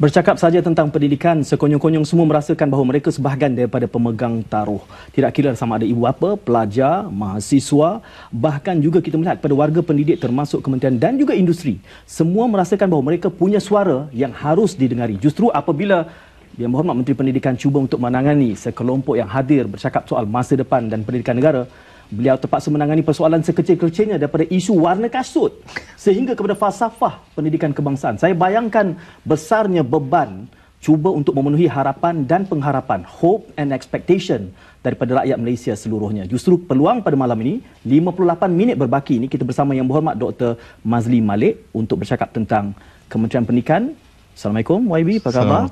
Bercakap saja tentang pendidikan, sekonyong-konyong semua merasakan bahawa mereka sebahagian daripada pemegang taruh. Tidak kira sama ada ibu apa, pelajar, mahasiswa, bahkan juga kita melihat pada warga pendidik termasuk kementerian dan juga industri. Semua merasakan bahawa mereka punya suara yang harus didengari. Justru apabila yang berhormat Menteri Pendidikan cuba untuk menangani sekelompok yang hadir bercakap soal masa depan dan pendidikan negara, Beliau terpaksa menangani persoalan sekecil-kecilnya daripada isu warna kasut sehingga kepada falsafah pendidikan kebangsaan. Saya bayangkan besarnya beban cuba untuk memenuhi harapan dan pengharapan, hope and expectation daripada rakyat Malaysia seluruhnya. Justru peluang pada malam ini, 58 minit berbaki ini kita bersama yang berhormat Dr. Mazli Malik untuk bercakap tentang Kementerian Pendidikan. Assalamualaikum YB, apa khabar?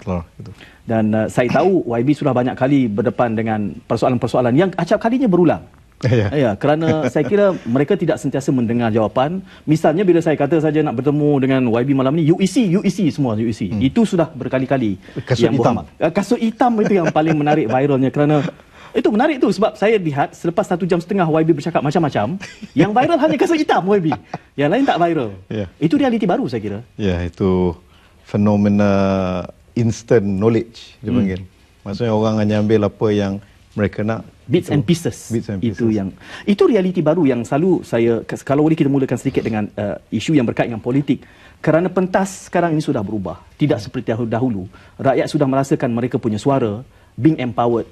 Dan uh, saya tahu YB sudah banyak kali berdepan dengan persoalan-persoalan yang acap kalinya berulang. Ya. ya, kerana saya kira mereka tidak sentiasa mendengar jawapan. Misalnya bila saya kata saja nak bertemu dengan YB malam ni, UEC, UEC semua UEC. Hmm. Itu sudah berkali-kali. Kasut yang hitam. Buang. Eh, kasut hitam itu yang paling menarik viralnya kerana itu menarik tu sebab saya lihat selepas satu jam setengah YB bercakap macam-macam, yang viral hanya kasut hitam YB. Yang lain tak viral. Ya. Itu realiti baru saya kira. Ya, itu fenomena instant knowledge dia hmm. panggil. Maksudnya orang hanya ambil apa yang mereka nak bits and pieces bits and itu pieces. yang itu realiti baru yang selalu saya kalau boleh kita mulakan sedikit dengan uh, isu yang berkait dengan politik kerana pentas sekarang ini sudah berubah tidak seperti dahulu rakyat sudah merasakan mereka punya suara being empowered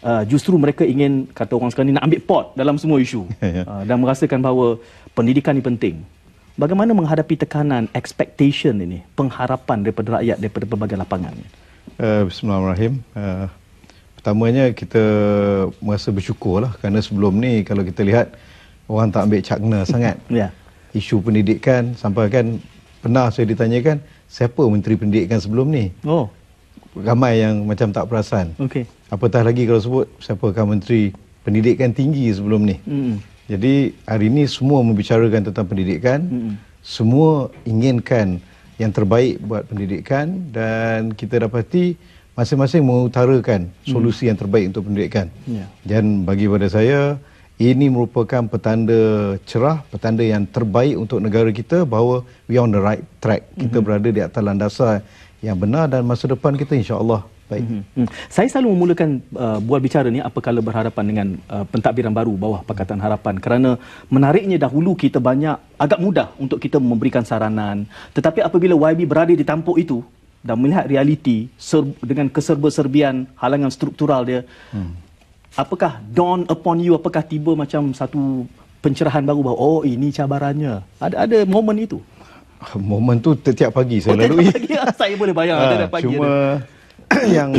Uh, justru mereka ingin kata orang sekarang ni nak ambil pot dalam semua isu uh, dan merasakan bahawa pendidikan ini penting bagaimana menghadapi tekanan expectation ini pengharapan daripada rakyat daripada pelbagai lapangan uh, bismillahirrahmanirrahim uh, Pertamanya kita merasa bersyukur lah kerana sebelum ni kalau kita lihat orang tak ambil cakna sangat. Ya. Isu pendidikan sampai kan pernah saya ditanyakan siapa menteri pendidikan sebelum ni? Oh. Ramai yang macam tak perasan. Okey. Apatah lagi kalau sebut siapakah menteri pendidikan tinggi sebelum ni? Hmm. Jadi hari ini semua membicarakan tentang pendidikan. Hmm. Semua inginkan yang terbaik buat pendidikan dan kita dapati masing-masing mengutarakan solusi yang terbaik untuk pendidikan. Yeah. Dan bagi pada saya, ini merupakan petanda cerah, petanda yang terbaik untuk negara kita bahawa we on the right track. Kita mm-hmm. berada di atas landasan yang benar dan masa depan kita insya-Allah baik. Mm-hmm. Saya selalu memulakan uh, buat bicara ni apakala berhadapan dengan uh, pentadbiran baru bawah Pakatan Harapan kerana menariknya dahulu kita banyak agak mudah untuk kita memberikan saranan tetapi apabila YB berada di tampuk itu dan melihat realiti dengan keserba-serbian halangan struktural dia hmm. apakah dawn upon you apakah tiba macam satu pencerahan baru bahawa oh ini cabarannya ada ada momen itu momen tu setiap pagi saya oh, Setiap pagi, ah, saya boleh bayang ada ah, pagi cuma ada. yang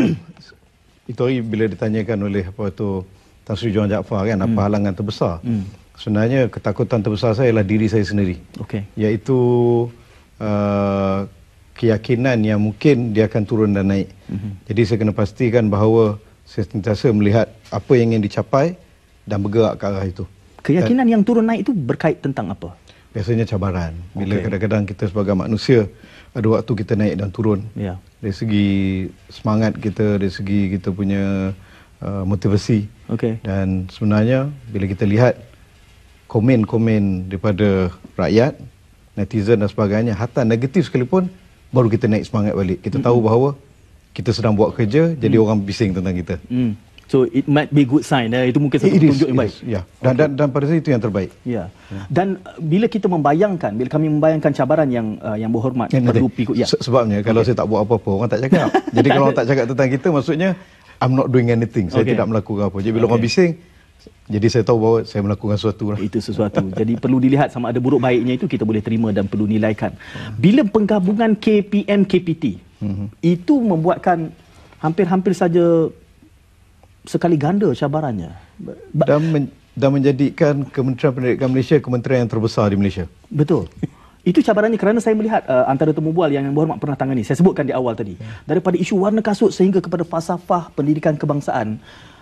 itu hari bila ditanyakan oleh apa tu Tan Sri Johan Jaafar kan apa hmm. halangan terbesar hmm. sebenarnya ketakutan terbesar saya ialah diri saya sendiri okey Yaitu uh, keyakinan yang mungkin dia akan turun dan naik. Mm-hmm. Jadi saya kena pastikan bahawa saya sentiasa melihat apa yang ingin dicapai dan bergerak ke arah itu. Keyakinan dan, yang turun naik itu berkait tentang apa? Biasanya cabaran. Bila okay. kadang-kadang kita sebagai manusia ada waktu kita naik dan turun. Ya. Yeah. Dari segi semangat kita, dari segi kita punya uh, motivasi. Okay. Dan sebenarnya bila kita lihat komen-komen daripada rakyat, netizen dan sebagainya, hatta negatif sekalipun baru kita naik semangat balik. Kita mm-hmm. tahu bahawa kita sedang buat kerja, mm. jadi orang bising tentang kita. Mm. So it might be good sign. Eh? Itu mungkin satu petunjuk yang it baik. Ya. Yeah. Dan, okay. dan, dan pada saya itu yang terbaik. Ya. Yeah. Yeah. Dan uh, bila kita membayangkan, bila kami membayangkan cabaran yang uh, yang berhormat yeah, perlu pikul. Yeah. Ya. Sebabnya kalau okay. saya tak buat apa-apa, orang tak cakap. jadi kalau orang tak cakap tentang kita, maksudnya I'm not doing anything. Saya okay. tidak melakukan apa. Jadi bila okay. orang bising, jadi saya tahu bahawa saya melakukan sesuatu. Lah. Itu sesuatu. Jadi perlu dilihat sama ada buruk baiknya itu kita boleh terima dan perlu nilaikan. Bila penggabungan KPM KPT mm-hmm. itu membuatkan hampir-hampir saja sekali ganda cabarannya. Dan, men- dan menjadikan Kementerian Pendidikan Malaysia kementerian yang terbesar di Malaysia. Betul. Itu cabarannya kerana saya melihat uh, antara temu bual yang yang berhormat pernah tangani. Saya sebutkan di awal tadi. Ya. Daripada isu warna kasut sehingga kepada falsafah pendidikan kebangsaan,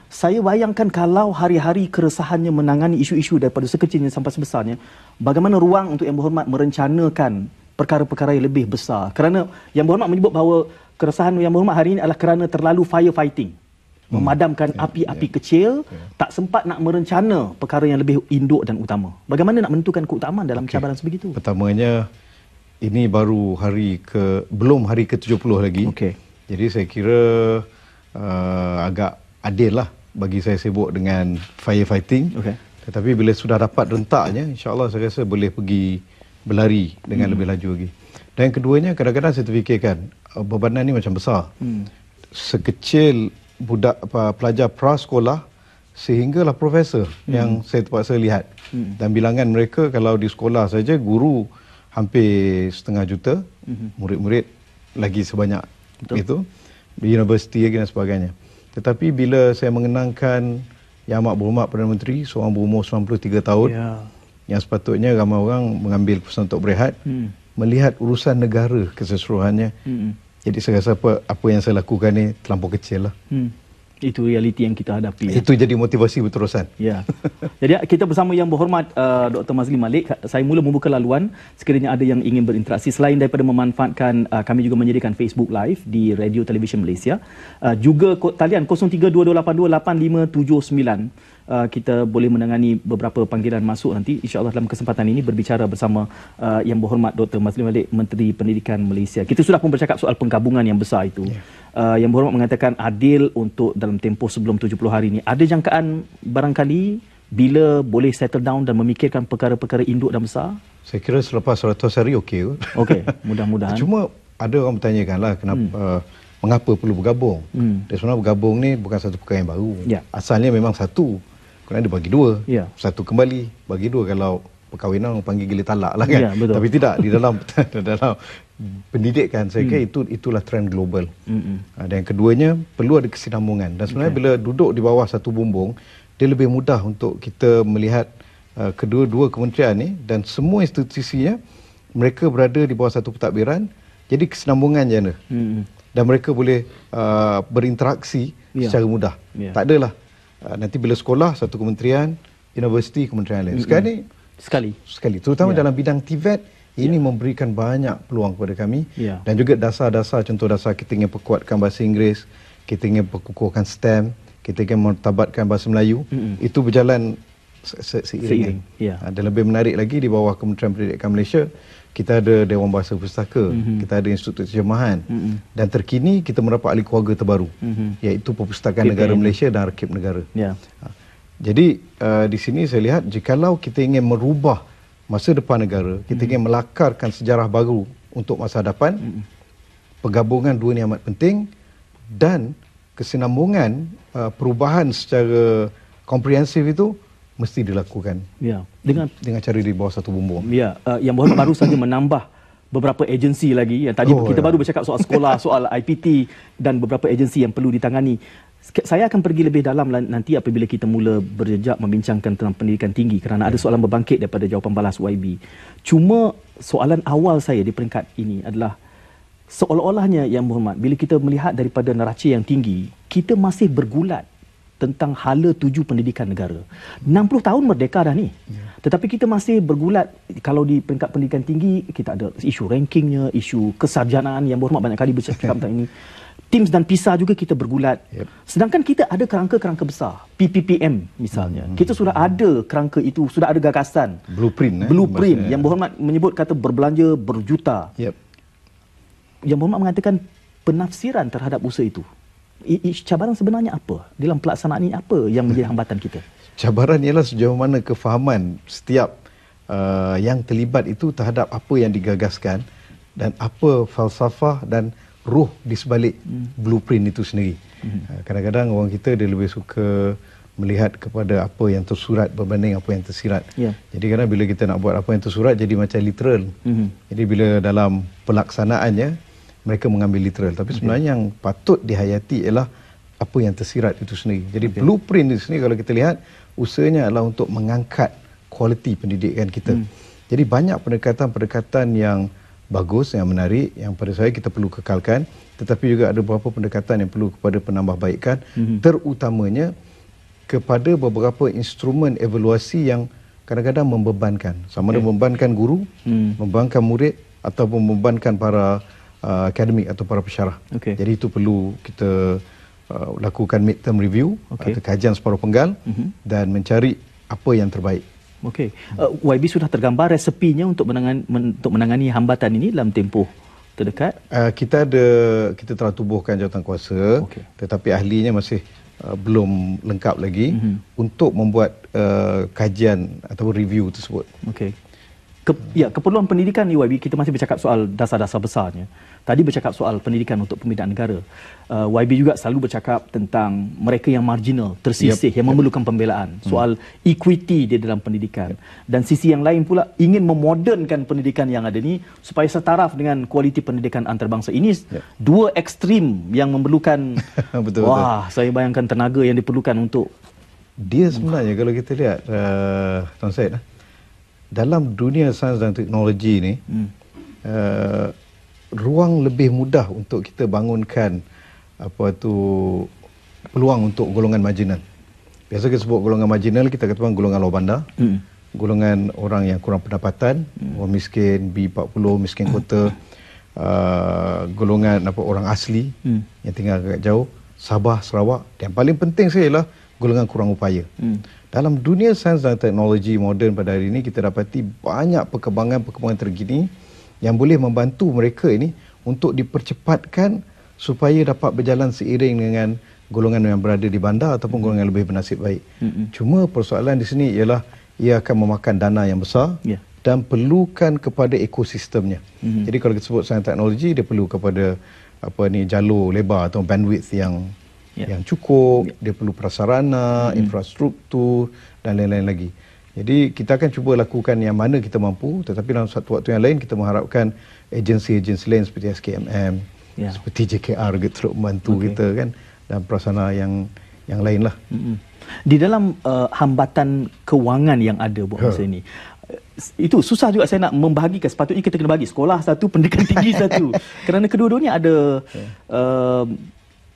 saya bayangkan kalau hari-hari keresahannya menangani isu-isu daripada sekecilnya sampai sebesarnya, bagaimana ruang untuk Yang Berhormat merencanakan perkara-perkara yang lebih besar? Kerana Yang Berhormat menyebut bahawa keresahan Yang Berhormat hari ini adalah kerana terlalu firefighting. Hmm. Memadamkan yeah, api-api yeah. Ya. kecil, yeah. tak sempat nak merencana perkara yang lebih induk dan utama. Bagaimana nak menentukan keutamaan dalam okay. cabaran sebegitu? Pertamanya, ini baru hari ke, belum hari ke-70 lagi. Okay. Jadi saya kira uh, agak adil lah bagi saya sibuk dengan firefighting. Okay. Tetapi bila sudah dapat rentaknya, insyaAllah saya rasa boleh pergi berlari dengan hmm. lebih laju lagi. Dan yang keduanya, kadang-kadang saya terfikirkan, uh, bebanan ini macam besar. Hmm. Sekecil budak apa, pelajar prasekolah, sehinggalah profesor hmm. yang saya terpaksa lihat. Hmm. Dan bilangan mereka kalau di sekolah saja, guru hampir setengah juta, hmm. murid-murid lagi sebanyak Betul. itu. Di universiti lagi dan sebagainya. Tetapi bila saya mengenangkan Yang Amat Berhormat Perdana Menteri, seorang berumur 93 tahun, ya. yang sepatutnya ramai orang mengambil keputusan untuk berehat, hmm. melihat urusan negara keseluruhannya, hmm. jadi saya rasa apa, apa yang saya lakukan ini terlampau kecil lah. Hmm. Itu realiti yang kita hadapi. Ya. Itu ya. jadi motivasi berterusan. Ya. Jadi kita bersama yang berhormat uh, Dr. Mazli Malik. Saya mula membuka laluan sekiranya ada yang ingin berinteraksi. Selain daripada memanfaatkan uh, kami juga menyediakan Facebook Live di Radio Television Malaysia. Uh, juga talian 0322828579. Uh, kita boleh menangani beberapa panggilan masuk nanti. InsyaAllah dalam kesempatan ini berbicara bersama uh, yang berhormat Dr. Mazli Malik, Menteri Pendidikan Malaysia. Kita sudah pun bercakap soal penggabungan yang besar itu. Ya uh, yang berhormat mengatakan adil untuk dalam tempoh sebelum 70 hari ini. Ada jangkaan barangkali bila boleh settle down dan memikirkan perkara-perkara induk dan besar? Saya kira selepas 100 hari okey. Okey, mudah-mudahan. Cuma ada orang bertanyakanlah kenapa hmm. uh, mengapa perlu bergabung. Hmm. Dan sebenarnya bergabung ni bukan satu perkara yang baru. Ya. Asalnya memang satu. Kena ada bagi dua. Ya. Satu kembali, bagi dua kalau perkahwinan orang panggil gili talak lah kan. Ya, Tapi tidak di dalam di dalam pendidikan saya hmm. kira itu itulah trend global. Hmm. Dan yang keduanya perlu ada kesinambungan. Dan sebenarnya okay. bila duduk di bawah satu bumbung, dia lebih mudah untuk kita melihat uh, kedua-dua kementerian ni dan semua institusinya mereka berada di bawah satu pentadbiran. Jadi kesinambungan je ana. Hmm. Dan mereka boleh uh, berinteraksi ya. secara mudah. Ya. Tak adalah uh, nanti bila sekolah satu kementerian, universiti kementerian lain. Sekarang hmm. ni sekali. Sekali. Terutama ya. dalam bidang TVET ini ya. memberikan banyak peluang kepada kami ya. dan juga dasar-dasar contoh dasar kita ingin perkuatkan bahasa Inggeris, kita ingin perkukuhkan STEM, kita ingin mertabatkan bahasa Melayu. Mm-mm. Itu berjalan seiring. Ya. Ha, dan lebih menarik lagi di bawah Kementerian Pendidikan Malaysia, kita ada Dewan Bahasa Pustaka, mm-hmm. kita ada Institut Terjemahan mm-hmm. dan terkini kita merapat ahli keluarga terbaru mm-hmm. iaitu Perpustakaan Negara Malaysia dan Arkib Negara. Yeah. Ha. Jadi uh, di sini saya lihat jikalau kita ingin merubah masa depan negara, kita mm. ingin melakarkan sejarah baru untuk masa hadapan, mm. pergabungan dua ini amat penting dan kesinambungan uh, perubahan secara komprehensif itu mesti dilakukan. Ya. Dengan dengan cara di bawah satu bumbung. Ya, uh, yang baru, baru saja menambah beberapa agensi lagi yang tadi oh, kita ya. baru bercakap soal sekolah, soal IPT dan beberapa agensi yang perlu ditangani saya akan pergi lebih dalam nanti apabila kita mula berjejak membincangkan tentang pendidikan tinggi kerana ada soalan berbangkit daripada jawapan balas YB. Cuma soalan awal saya di peringkat ini adalah seolah-olahnya yang berhormat bila kita melihat daripada neraca yang tinggi, kita masih bergulat tentang hala tuju pendidikan negara. 60 tahun merdeka dah ni. Ya. Tetapi kita masih bergulat kalau di peringkat pendidikan tinggi kita ada isu rankingnya, isu kesarjanaan yang berhormat banyak kali bercakap tentang ini. Teams dan PISA juga kita bergulat. Yep. Sedangkan kita ada kerangka-kerangka besar. PPPM misalnya. Hmm. Kita sudah ada kerangka itu, sudah ada gagasan. Blueprint. Eh, Blueprint maksudnya. yang berhormat menyebut kata berbelanja berjuta. Yep. Yang berhormat mengatakan penafsiran terhadap usaha itu. I, i, cabaran sebenarnya apa? Dalam pelaksanaan ini apa yang menjadi hambatan kita? Cabaran ialah sejauh mana kefahaman setiap uh, yang terlibat itu terhadap apa yang digagaskan dan apa falsafah dan roh di sebalik hmm. blueprint itu sendiri. Hmm. Ha, kadang-kadang orang kita dia lebih suka melihat kepada apa yang tersurat berbanding apa yang tersirat. Yeah. Jadi kerana bila kita nak buat apa yang tersurat jadi macam literal. Mm-hmm. Jadi bila dalam pelaksanaannya mereka mengambil literal tapi hmm. sebenarnya mm yang patut dihayati ialah apa yang tersirat itu sendiri. Jadi okay. blueprint itu sendiri kalau kita lihat usahanya adalah untuk mengangkat kualiti pendidikan kita. Mm. Jadi banyak pendekatan-pendekatan yang bagus, yang menarik, yang pada saya kita perlu kekalkan. Tetapi juga ada beberapa pendekatan yang perlu kepada penambahbaikan, mm-hmm. terutamanya kepada beberapa instrumen evaluasi yang kadang-kadang membebankan. Sama ada ya. membebankan guru, mm. membebankan murid ataupun membebankan para uh, akademik atau para pesyarah. Okay. Jadi itu perlu kita uh, lakukan term review okay. atau kajian separuh penggal mm-hmm. dan mencari apa yang terbaik. Okey. Uh, YB sudah tergambar resepinya untuk menangani, men, untuk menangani hambatan ini dalam tempoh terdekat? Uh, kita ada kita telah tubuhkan jawatankuasa okay. tetapi ahlinya masih uh, belum lengkap lagi mm-hmm. untuk membuat uh, kajian ataupun review tersebut. Okey ke, ya keperluan pendidikan ni, UIB kita masih bercakap soal dasar-dasar besarnya. Tadi bercakap soal pendidikan untuk pembinaan negara. Uh, YB juga selalu bercakap tentang mereka yang marginal, tersisih, yep. yang memerlukan pembelaan. Hmm. Soal hmm. equity di dalam pendidikan. Yep. Dan sisi yang lain pula ingin memodernkan pendidikan yang ada ini supaya setaraf dengan kualiti pendidikan antarabangsa. Ini yep. dua ekstrim yang memerlukan, betul, wah betul. saya bayangkan tenaga yang diperlukan untuk... Dia sebenarnya kalau kita lihat, uh, Tuan Syed, dalam dunia sains dan teknologi ni hmm. uh, ruang lebih mudah untuk kita bangunkan apa tu peluang untuk golongan marginal. Biasa kita sebut golongan marginal kita kata bang golongan low bandar. Hmm. Golongan orang yang kurang pendapatan, hmm. orang miskin B40, miskin hmm. kota, uh, golongan apa orang asli hmm. yang tinggal agak jauh, Sabah, Sarawak. Dan paling penting sekali ialah golongan kurang upaya. Hmm dalam dunia sains dan teknologi moden pada hari ini kita dapati banyak perkembangan-perkembangan terkini yang boleh membantu mereka ini untuk dipercepatkan supaya dapat berjalan seiring dengan golongan yang berada di bandar ataupun golongan yang lebih bernasib baik. hmm Cuma persoalan di sini ialah ia akan memakan dana yang besar yeah. dan perlukan kepada ekosistemnya. hmm Jadi kalau kita sebut sains teknologi dia perlu kepada apa ni jalur lebar atau bandwidth yang yeah. yang cukup, yeah. dia perlu prasarana, mm infrastruktur dan lain-lain lagi. Jadi kita akan cuba lakukan yang mana kita mampu tetapi dalam satu waktu yang lain kita mengharapkan agensi-agensi lain seperti SKMM, yeah. seperti JKR untuk membantu okay. kita kan dan prasarana yang yang lain lainlah. Hmm. Di dalam uh, hambatan kewangan yang ada buat ha. masa ini. Uh, itu susah juga saya nak membahagikan sepatutnya kita kena bagi sekolah satu, pendidikan tinggi satu. Kerana kedua-duanya ada ha. uh,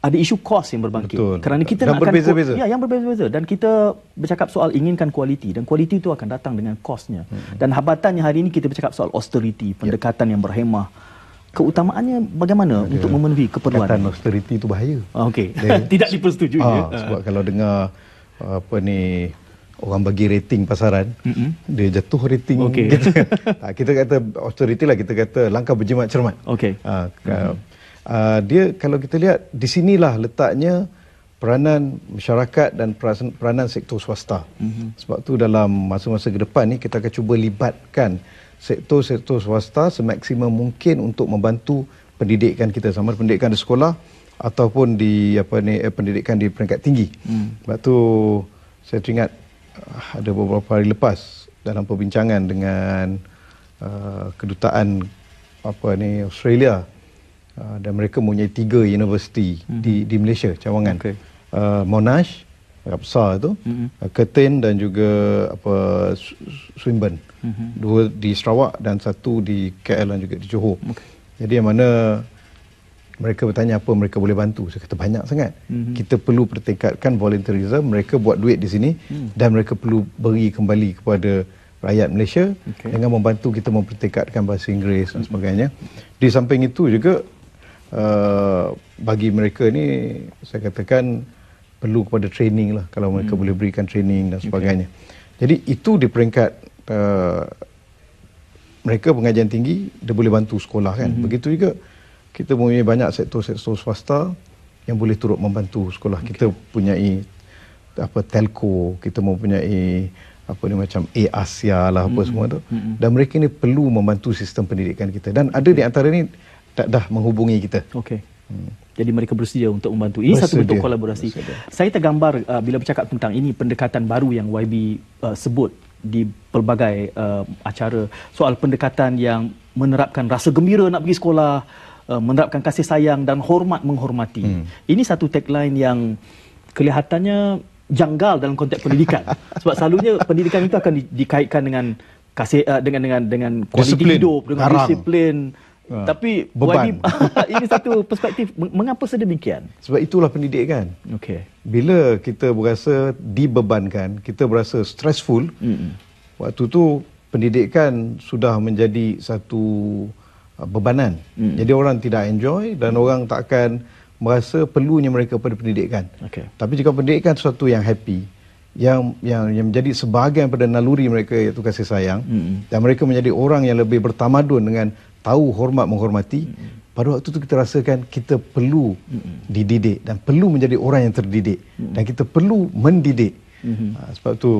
ada isu kos yang berbangkit. Betul. Kerana kita yang nak berbeza-beza. Akan, ya, yang berbeza-beza. Dan kita bercakap soal inginkan kualiti. Dan kualiti itu akan datang dengan kosnya. Hmm. Dan habatannya hari ini kita bercakap soal austerity, ya. pendekatan yeah. yang berhemah. Keutamaannya bagaimana ada untuk memenuhi keperluan? Kata austerity itu bahaya. Ah, okay. Tidak dipersetujui. Ah, ya. sebab ah. kalau dengar apa ni orang bagi rating pasaran Mm-mm. dia jatuh rating okay. kita kita kata austerity lah kita kata langkah berjimat cermat okey ha, mm-hmm. Ah, dia kalau kita lihat di sinilah letaknya peranan masyarakat dan peranan, peranan sektor swasta. Mm-hmm. Sebab tu dalam masa-masa ke depan ni kita akan cuba libatkan sektor-sektor swasta semaksimum mungkin untuk membantu pendidikan kita sama ada pendidikan di sekolah ataupun di apa ni eh, pendidikan di peringkat tinggi. Mm. Sebab tu saya teringat ah, ada beberapa hari lepas dalam perbincangan dengan uh, kedutaan apa ni Australia Ah, dan mereka mempunyai tiga universiti mm-hmm. di mhm. di Malaysia cawangan okay. uh, ah, Monash besar itu mm-hmm. uh, ah, Curtin dan juga apa Swinburne mm-hmm. dua di Sarawak dan satu di KL dan juga di Johor okay. jadi yang mana mereka bertanya apa mereka boleh bantu saya kata banyak sangat mm-hmm. kita perlu pertingkatkan volunteerism mereka buat duit di sini mm. dan mereka perlu beri kembali kepada rakyat Malaysia okay. dengan membantu kita mempertingkatkan bahasa Inggeris dan sebagainya di samping itu juga Eh, bagi mereka ni saya katakan perlu kepada training lah kalau mereka hmm. boleh berikan training dan sebagainya. Okay. Jadi itu di peringkat uh, mereka pengajian tinggi dia boleh bantu sekolah kan. Hmm. Begitu juga kita mempunyai banyak sektor-sektor swasta yang boleh turut membantu sekolah. Okay. Kita mempunyai apa telco, kita mempunyai apa ni macam Asia lah apa hmm. semua tu. Hmm. Dan mereka ni perlu membantu sistem pendidikan kita dan okay. ada di antara ni tak dah menghubungi kita. Okey. Hmm. Jadi mereka bersedia untuk membantu. Ini bersedia. satu bentuk kolaborasi. Bersedia. Saya tergambar uh, bila bercakap tentang ini pendekatan baru yang YB uh, sebut di pelbagai uh, acara soal pendekatan yang menerapkan rasa gembira nak pergi sekolah, uh, menerapkan kasih sayang dan hormat menghormati. Hmm. Ini satu tagline yang kelihatannya janggal dalam konteks pendidikan. Sebab selalunya pendidikan itu akan di, dikaitkan dengan kasih uh, dengan dengan dengan kualiti hidup, dengan disiplin. Ha. Tapi beban. Wadi, ini satu perspektif mengapa sedemikian? Sebab itulah pendidik kan. Okey. Bila kita berasa dibebankan, kita berasa stressful. Hmm. Waktu tu pendidikan sudah menjadi satu uh, bebanan. Mm. Jadi orang tidak enjoy dan mm. orang tak akan merasa perlunya mereka pada pendidikan. Okay. Tapi jika pendidikan sesuatu yang happy, yang yang yang menjadi sebahagian pada naluri mereka iaitu kasih sayang mm. dan mereka menjadi orang yang lebih bertamadun dengan tahu hormat menghormati mm-hmm. pada waktu itu kita rasakan kita perlu mm-hmm. dididik dan perlu menjadi orang yang terdidik mm-hmm. dan kita perlu mendidik mm-hmm. ha, sebab tu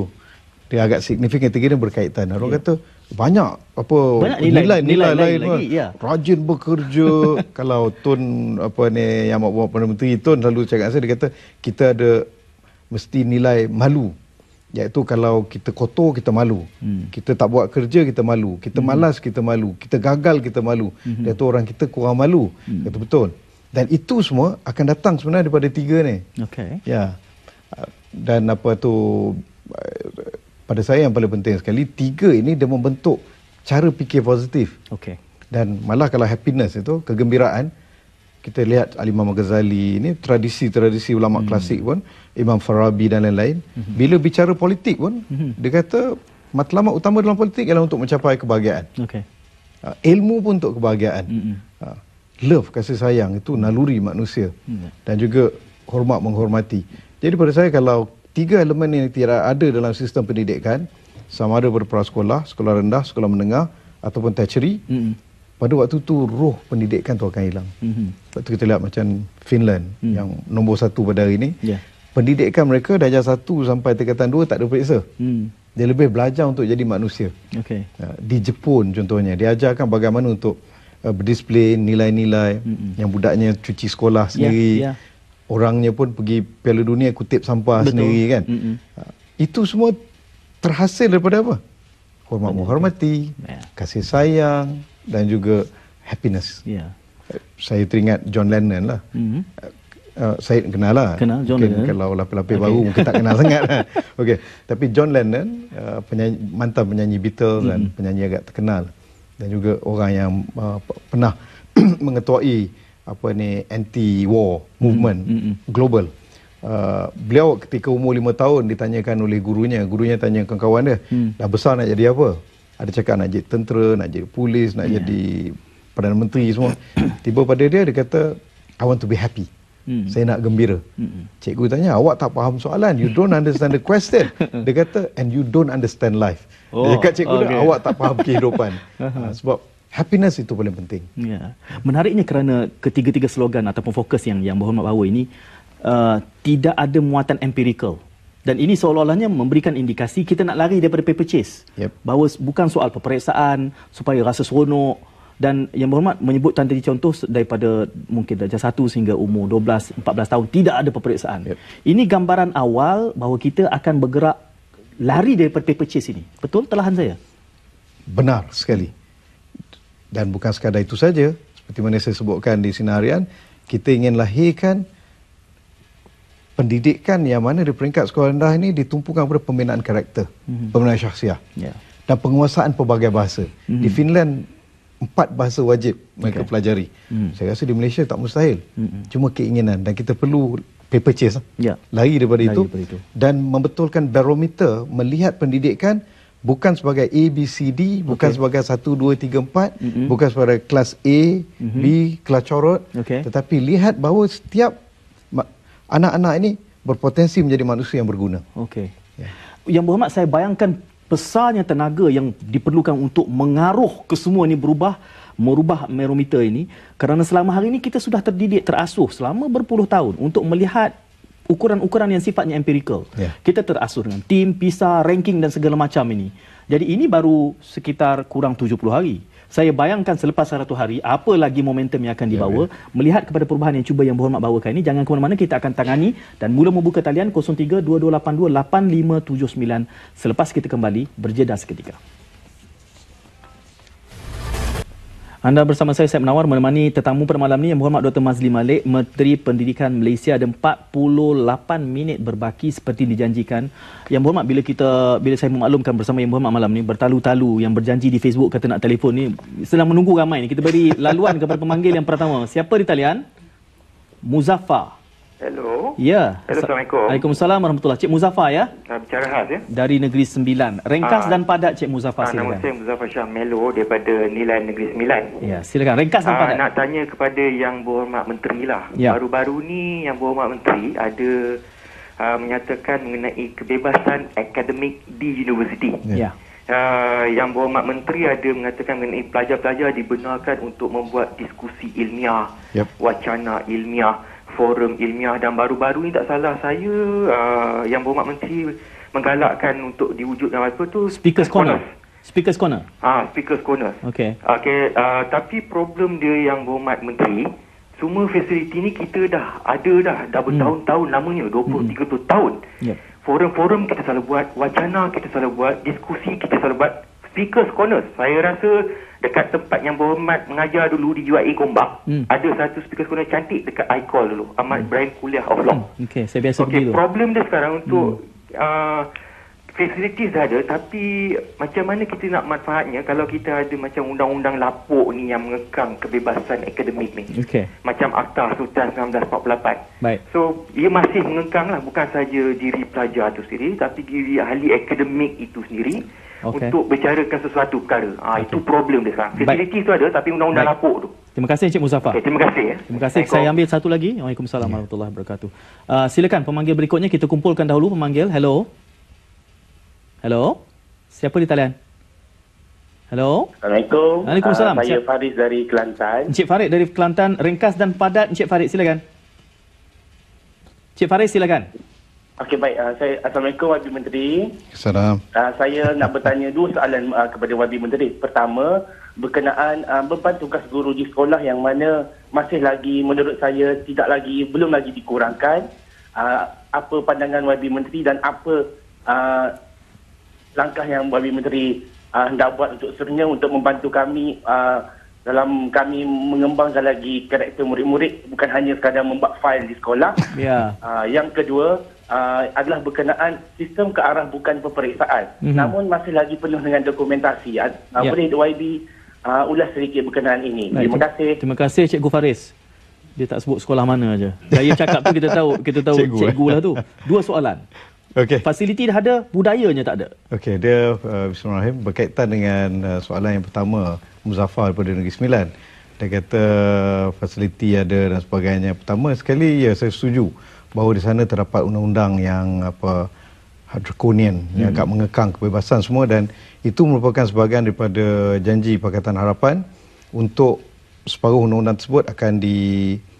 dia agak signifikan tiga berkaitan orang yeah. kata banyak apa nilai-nilai lain lagi, lagi ya. rajin bekerja kalau tun apa ni yang mahu menteri tun lalu cakap saya dia kata kita ada mesti nilai malu Iaitu kalau kita kotor, kita malu. Hmm. Kita tak buat kerja, kita malu. Kita hmm. malas, kita malu. Kita gagal, kita malu. Hmm. Iaitu orang kita kurang malu. Hmm. Itu betul. Dan itu semua akan datang sebenarnya daripada tiga ni. Okay. Ya. Dan apa tu... Pada saya yang paling penting sekali, tiga ini dia membentuk cara fikir positif. Okay. Dan malah kalau happiness itu, kegembiraan, kita lihat Al-Imam Ghazali ini tradisi-tradisi ulama hmm. klasik pun Imam Farabi dan lain-lain hmm. bila bicara politik pun hmm. dia kata matlamat utama dalam politik ialah untuk mencapai kebahagiaan okay. uh, ha, ilmu pun untuk kebahagiaan hmm. uh, love kasih sayang itu hmm. naluri manusia hmm. dan juga hormat menghormati jadi pada saya kalau tiga elemen ini tidak ada dalam sistem pendidikan sama ada berprasekolah sekolah rendah sekolah menengah ataupun tertiary hmm pada waktu tu roh pendidikan tu akan hilang. Mm-hmm. Waktu kita lihat macam Finland mm. yang nombor satu pada hari ini, yeah. pendidikan mereka darjah satu sampai tingkatan dua tak ada periksa. Mm. Dia lebih belajar untuk jadi manusia. Okay. Ya, di Jepun contohnya, dia ajarkan bagaimana untuk uh, eh, berdisplay nilai-nilai mm-hmm. yang budaknya cuci sekolah ya, sendiri. Yeah. Yeah. Orangnya pun pergi piala dunia kutip sampah Betul. sendiri kan. Mm-hmm. Itu semua terhasil daripada apa? Hormat menghormati, yeah. kasih sayang dan juga happiness. Yeah. saya teringat John Lennon lah. Mm-hmm. Uh, saya kenal lah. Kenal John mungkin Lennon. Kalau lapis-lapis okay. baru mungkin tak kenal sangat lah. Okay. Tapi John Lennon, uh, penyanyi, mantan penyanyi Beatles mm-hmm. dan penyanyi agak terkenal. Dan juga orang yang uh, pernah mengetuai apa ni anti-war movement mm-hmm. mm-hmm. global. Uh, beliau ketika umur lima tahun ditanyakan oleh gurunya. Gurunya tanya kawan-kawan dia, mm. dah besar nak jadi apa? ada cakap nak jadi tentera, nak jadi polis, nak yeah. jadi Perdana Menteri semua. Tiba pada dia, dia kata, I want to be happy. Mm. Saya nak gembira. mm Cikgu tanya, awak tak faham soalan. You don't understand the question. dia kata, and you don't understand life. Oh, dia kata cikgu, okay. dia, awak tak faham kehidupan. uh, sebab happiness itu paling penting. Yeah. Menariknya kerana ketiga-tiga slogan ataupun fokus yang yang berhormat bawa ini, uh, tidak ada muatan empirical. Dan ini seolah-olahnya memberikan indikasi kita nak lari daripada paper chase. Yep. Bahawa bukan soal peperiksaan, supaya rasa seronok. Dan yang berhormat menyebut tadi contoh daripada mungkin darjah satu sehingga umur 12, 14 tahun tidak ada peperiksaan. Yep. Ini gambaran awal bahawa kita akan bergerak lari daripada paper chase ini. Betul telahan saya? Benar sekali. Dan bukan sekadar itu saja. Seperti mana saya sebutkan di sinarian, kita ingin lahirkan pendidikan yang mana di peringkat sekolah rendah ini ditumpukan kepada pembinaan karakter, mm-hmm. pembinaan syahsiah yeah. dan penguasaan pelbagai bahasa. Mm-hmm. Di Finland empat bahasa wajib mereka okay. pelajari. Mm-hmm. Saya rasa di Malaysia tak mustahil. Mm-hmm. Cuma keinginan dan kita perlu paper chase. Yeah. Ya. Lari, daripada, lari itu, daripada itu dan membetulkan barometer melihat pendidikan bukan sebagai A B C D, bukan sebagai 1 2 3 4, mm-hmm. bukan sebagai kelas A, mm-hmm. B, kelas corot, okay. tetapi lihat bahawa setiap anak-anak ini berpotensi menjadi manusia yang berguna. Okey. Yeah. Yang Muhammad saya bayangkan besarnya tenaga yang diperlukan untuk mengaruh ke semua ini berubah merubah merometer ini kerana selama hari ini kita sudah terdidik terasuh selama berpuluh tahun untuk melihat ukuran-ukuran yang sifatnya empirical. Yeah. Kita terasuh dengan tim, PISA, ranking dan segala macam ini. Jadi ini baru sekitar kurang 70 hari saya bayangkan selepas satu hari apa lagi momentum yang akan ya, dibawa yeah, yeah. melihat kepada perubahan yang cuba yang berhormat bawakan ini jangan ke mana-mana kita akan tangani dan mula membuka talian 03 2282 8579 selepas kita kembali berjeda seketika Anda bersama saya, Syed Menawar, menemani tetamu pada malam ini yang berhormat Dr. Mazli Malik, Menteri Pendidikan Malaysia ada 48 minit berbaki seperti dijanjikan. Yang berhormat bila kita bila saya memaklumkan bersama yang berhormat malam ini bertalu-talu yang berjanji di Facebook kata nak telefon ini sedang menunggu ramai ni. Kita beri laluan kepada pemanggil yang pertama. Siapa di talian? Muzaffar. Hello. Ya. Hello, Assalamualaikum. Waalaikumsalam warahmatullahi. Cik Muzaffar ya. Ah, bicara khas ya. Dari Negeri Sembilan. Ringkas ha. dan padat Cik Muzaffar ha, silakan. Nama saya Muzaffar Shah Melo daripada Nilai Negeri Sembilan. Ya, silakan. Ringkas dan padat. Nak tanya kepada Yang Berhormat Menteri lah. Ya. Baru-baru ni Yang Berhormat Menteri ada uh, menyatakan mengenai kebebasan akademik di universiti. Ya. Uh, yang berhormat menteri ada mengatakan mengenai pelajar-pelajar dibenarkan untuk membuat diskusi ilmiah, yep. wacana ilmiah forum ilmiah dan baru-baru ni tak salah saya uh, yang berhormat menteri menggalakkan untuk diwujudkan apa tu speakers corner speakers corner ah speakers corner okey okey uh, tapi problem dia yang berhormat menteri semua fasiliti ni kita dah ada dah dah hmm. bertahun-tahun hmm. lamanya 20 hmm. 30 tahun yeah. forum-forum kita selalu buat wacana kita selalu buat diskusi kita selalu buat speaker's corner saya rasa dekat tempat yang berhormat mengajar dulu di UIA Gombak hmm. ada satu speaker's corner cantik dekat iCall dulu Amat hmm. Brian Kuliah of Law hmm. okay, saya biasa okay, pergi tu problem dia sekarang untuk hmm. uh, facilities dah ada tapi macam mana kita nak manfaatnya kalau kita ada macam undang-undang lapuk ni yang mengekang kebebasan akademik ni okay. macam Akta Sultan 1948 Baik. so ia masih mengekang lah bukan saja diri pelajar itu sendiri tapi diri ahli akademik itu sendiri okay. untuk bicarakan sesuatu perkara. Ha, ah, okay. Itu problem dia sekarang. Fasiliti tu ada tapi undang-undang Baik. lapuk tu. Terima kasih Encik Muzaffar. Okay, terima kasih. Ya. Terima kasih. Saya ambil satu lagi. Waalaikumsalam yeah. Ya. wabarakatuh. Uh, silakan pemanggil berikutnya. Kita kumpulkan dahulu pemanggil. Hello. Hello. Siapa di talian? Hello. Assalamualaikum. Waalaikumsalam. Uh, saya Farid dari Kelantan. Encik Farid dari Kelantan. Ringkas dan padat Encik Farid. Silakan. Encik Farid silakan. Okey baik. Uh, saya Assalamualaikum Wabi Menteri. Salam. Uh, saya nak bertanya dua soalan uh, kepada Wabi Menteri. Pertama, berkenaan uh, beban tugas guru di sekolah yang mana masih lagi menurut saya tidak lagi belum lagi dikurangkan. Uh, apa pandangan Wabi Menteri dan apa uh, langkah yang Wabi Menteri uh, hendak buat untuk sebenarnya untuk membantu kami uh, dalam kami mengembangkan lagi karakter murid-murid bukan hanya sekadar membuat file di sekolah. Yeah. Ya. Uh, yang kedua, uh, adalah berkenaan sistem ke arah bukan peperiksaan mm-hmm. namun masih lagi penuh dengan dokumentasi uh, yeah. boleh YB uh, ulas sedikit berkenaan ini Baik. terima kasih terima kasih cikgu Faris dia tak sebut sekolah mana aja gaya cakap tu kita tahu kita tahu cikgu, eh? cikgu lah tu dua soalan Okay. Fasiliti dah ada, budayanya tak ada. Okey, dia uh, Bismillahirrahmanirrahim berkaitan dengan uh, soalan yang pertama Muzaffar daripada Negeri Sembilan. Dia kata fasiliti ada dan sebagainya. Pertama sekali, ya saya setuju bahawa di sana terdapat undang-undang yang apa draconian hmm. yang agak mengekang kebebasan semua dan itu merupakan sebahagian daripada janji Pakatan Harapan untuk separuh undang-undang tersebut akan di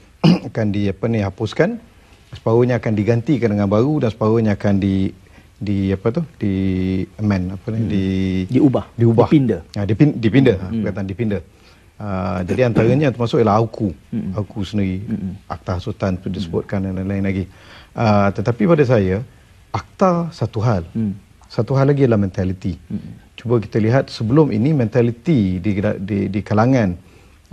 akan di apa ni hapuskan separuhnya akan digantikan dengan baru dan separuhnya akan di di apa tu di amend apa ni hmm. di diubah diubah dipindah ha, dipin, dipindah hmm. kata dipindah Ah, jadi antaranya termasuk ialah aku hmm aku sendiri hmm akta Sultan itu disebutkan hmm dan lain-lain lagi uh, tetapi pada saya akta satu hal mm. satu hal lagi adalah mentaliti hmm cuba kita lihat sebelum ini mentaliti di, di, di kalangan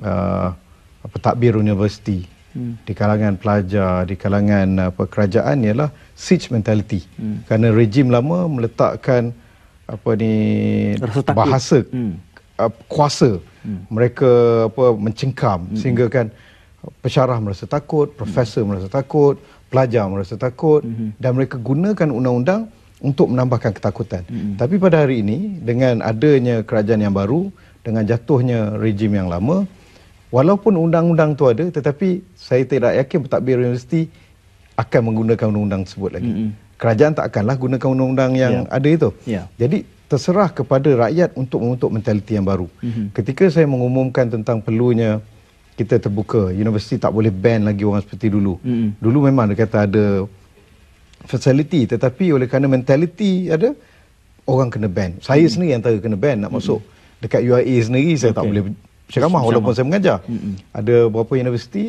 uh, ah, petakbir universiti Hmm. di kalangan pelajar di kalangan apa kerajaan ialah siege mentality hmm. kerana rejim lama meletakkan apa ni bahasa hmm. Uh, kuasa hmm. mereka apa mencengkam hmm. sehingga kan pesyarah merasa takut, profesor hmm. merasa takut, pelajar merasa takut hmm. dan mereka gunakan undang-undang untuk menambahkan ketakutan. Hmm. Tapi pada hari ini dengan adanya kerajaan yang baru, dengan jatuhnya rejim yang lama, walaupun undang-undang itu ada tetapi saya tidak yakin pentadbir universiti akan menggunakan undang-undang tersebut lagi. Hmm. Kerajaan tak akanlah gunakan undang-undang yang yeah. ada itu. Yeah. Jadi terserah kepada rakyat untuk membentuk mentaliti yang baru. Mm-hmm. Ketika saya mengumumkan tentang perlunya kita terbuka, universiti tak boleh ban lagi orang seperti dulu. Mm-hmm. Dulu memang dia kata ada facility tetapi oleh kerana mentaliti ada orang kena ban. Saya mm-hmm. sendiri antara kena ban nak mm-hmm. masuk dekat UIA sendiri saya okay. tak boleh ceramah walaupun Syamah. saya mengajar. Mm-hmm. Ada beberapa universiti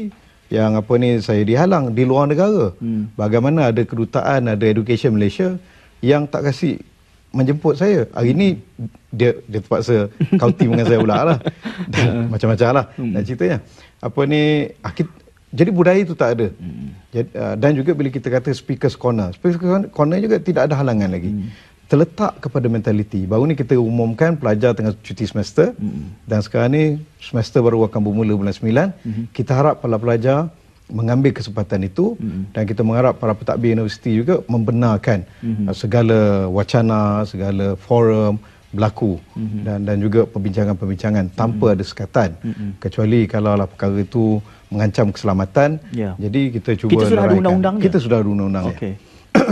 yang apa ni saya dihalang di luar negara. Mm. Bagaimana ada kedutaan, ada education Malaysia yang tak kasih menjemput saya. Hari ni dia dia terpaksa kaunti dengan saya pula lah. Macam-macam lah. Hmm. Dan ceritanya. Apa ni, akid ah, jadi budaya itu tak ada. Hmm. Jadi, uh, dan juga bila kita kata speaker's corner. Speaker's corner juga tidak ada halangan lagi. Hmm. Terletak kepada mentaliti. Baru ni kita umumkan pelajar tengah cuti semester. Hmm. Dan sekarang ni semester baru akan bermula bulan 9. Hmm. Kita harap para pelajar mengambil kesempatan itu mm-hmm. dan kita mengharap para pentadbir universiti juga membenarkan mm-hmm. Uh, segala wacana, segala forum berlaku mm-hmm. dan dan juga perbincangan-perbincangan tanpa mm-hmm. ada sekatan mm-hmm. kecuali kalau lah perkara itu mengancam keselamatan. Yeah. Jadi kita cuba kita sudah ada undang-undang. Kita sudah ada undang-undang. Okay.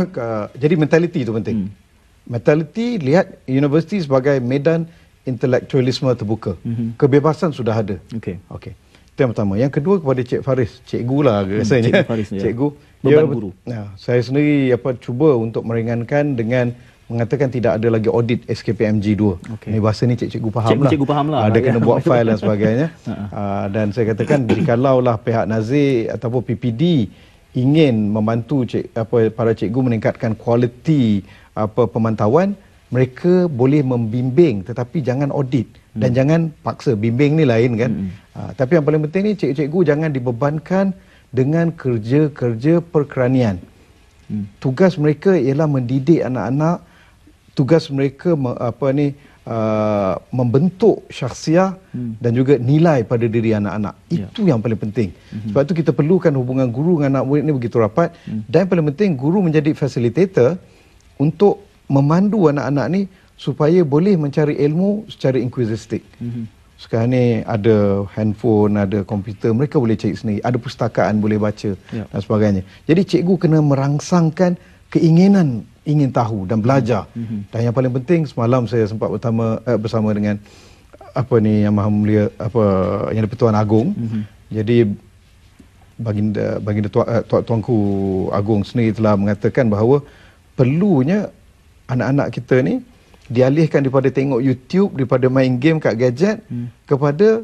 Jadi mentaliti itu penting. Mm. Mentaliti lihat universiti sebagai medan intelektualisme terbuka. Mm-hmm. Kebebasan sudah ada. Okey. Okey. Itu yang pertama. Yang kedua kepada Cik Faris, cikgu lah ke hmm, rasanya. Cik Faris, cikgu. Ya. Beban guru. Ya, saya sendiri apa cuba untuk meringankan dengan mengatakan tidak ada lagi audit SKPMG 2. Okay. Ini bahasa ni cikgu faham cikgu, lah. Cikgu faham lah. Ada ah, kena ya. buat file dan sebagainya. uh, dan saya katakan jika lah pihak Nazir ataupun PPD ingin membantu cik, apa para cikgu meningkatkan kualiti apa pemantauan, mereka boleh membimbing tetapi jangan audit dan hmm. jangan paksa bimbing ni lain kan hmm. ha, tapi yang paling penting ni cikgu-cikgu jangan dibebankan dengan kerja-kerja perkeranian hmm. tugas mereka ialah mendidik anak-anak tugas mereka apa ni uh, membentuk syakhsiah hmm. dan juga nilai pada diri anak-anak ya. itu yang paling penting hmm. sebab itu kita perlukan hubungan guru dengan anak murid ni begitu rapat hmm. dan yang paling penting guru menjadi facilitator untuk memandu anak-anak ni supaya boleh mencari ilmu secara inquisitive. Mm-hmm. Sekarang ni ada handphone, ada komputer, mereka boleh cari sendiri. Ada pustakaan boleh baca yep. Ya. dan sebagainya. Jadi cikgu kena merangsangkan keinginan ingin tahu dan belajar. Mm-hmm. Dan yang paling penting semalam saya sempat bersama eh, bersama dengan apa ni yang maha mulia apa yang dipertuan agung. Mm-hmm. Jadi baginda baginda eh, tuan tuanku agung sendiri telah mengatakan bahawa perlunya anak-anak kita ni dialihkan daripada tengok YouTube daripada main game kat gadget hmm. kepada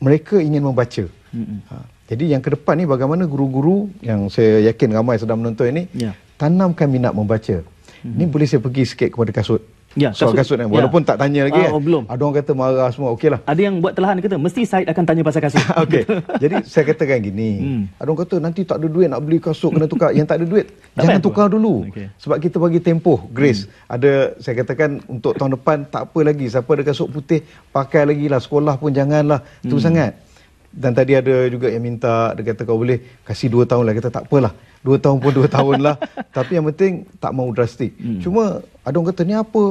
mereka ingin membaca. Hmm. Ha. Jadi yang ke depan ni bagaimana guru-guru yang saya yakin ramai sedang menonton ini yeah. tanamkan minat membaca. Hmm. Ini boleh saya pergi sikit kepada kasut Ya, soal kasut, kasut ni. Ya. Walaupun tak tanya lagi kan. Oh, belum. Ada orang kata marah semua. okay lah. Ada yang buat telahan kata, mesti Syed akan tanya pasal kasut. Okay. Jadi saya katakan gini. Hmm. Ada orang kata, nanti tak ada duit nak beli kasut, kena tukar. yang tak ada duit, tak jangan tukar apa? dulu. Okay. Sebab kita bagi tempoh, grace. Hmm. Ada, saya katakan, untuk tahun depan, tak apa lagi. Siapa ada kasut putih, pakai lagi lah. Sekolah pun janganlah. lah, hmm. sangat dan tadi ada juga yang minta dia kata kau boleh kasih dua tahun lah kita tak apalah dua tahun pun dua tahun lah tapi yang penting tak mau drastik hmm. cuma ada orang kata ni apa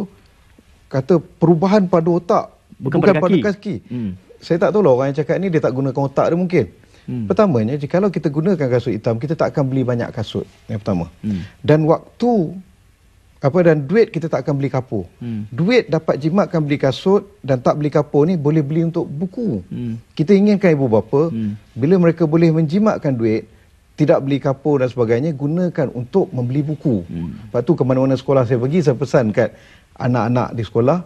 kata perubahan pada otak bukan, bukan pada kaki, pada kaki. Hmm. saya tak tahu lah orang yang cakap ni dia tak gunakan otak dia mungkin hmm. pertamanya kalau kita gunakan kasut hitam kita tak akan beli banyak kasut yang pertama hmm. dan waktu apa dan duit kita tak akan beli kapur. Hmm. Duit dapat jimat akan beli kasut dan tak beli kapur ni boleh beli untuk buku. Hmm. Kita inginkan ibu bapa hmm. bila mereka boleh menjimatkan duit tidak beli kapur dan sebagainya gunakan untuk membeli buku. Hmm. Lepas tu ke mana-mana sekolah saya pergi saya pesan kat anak-anak di sekolah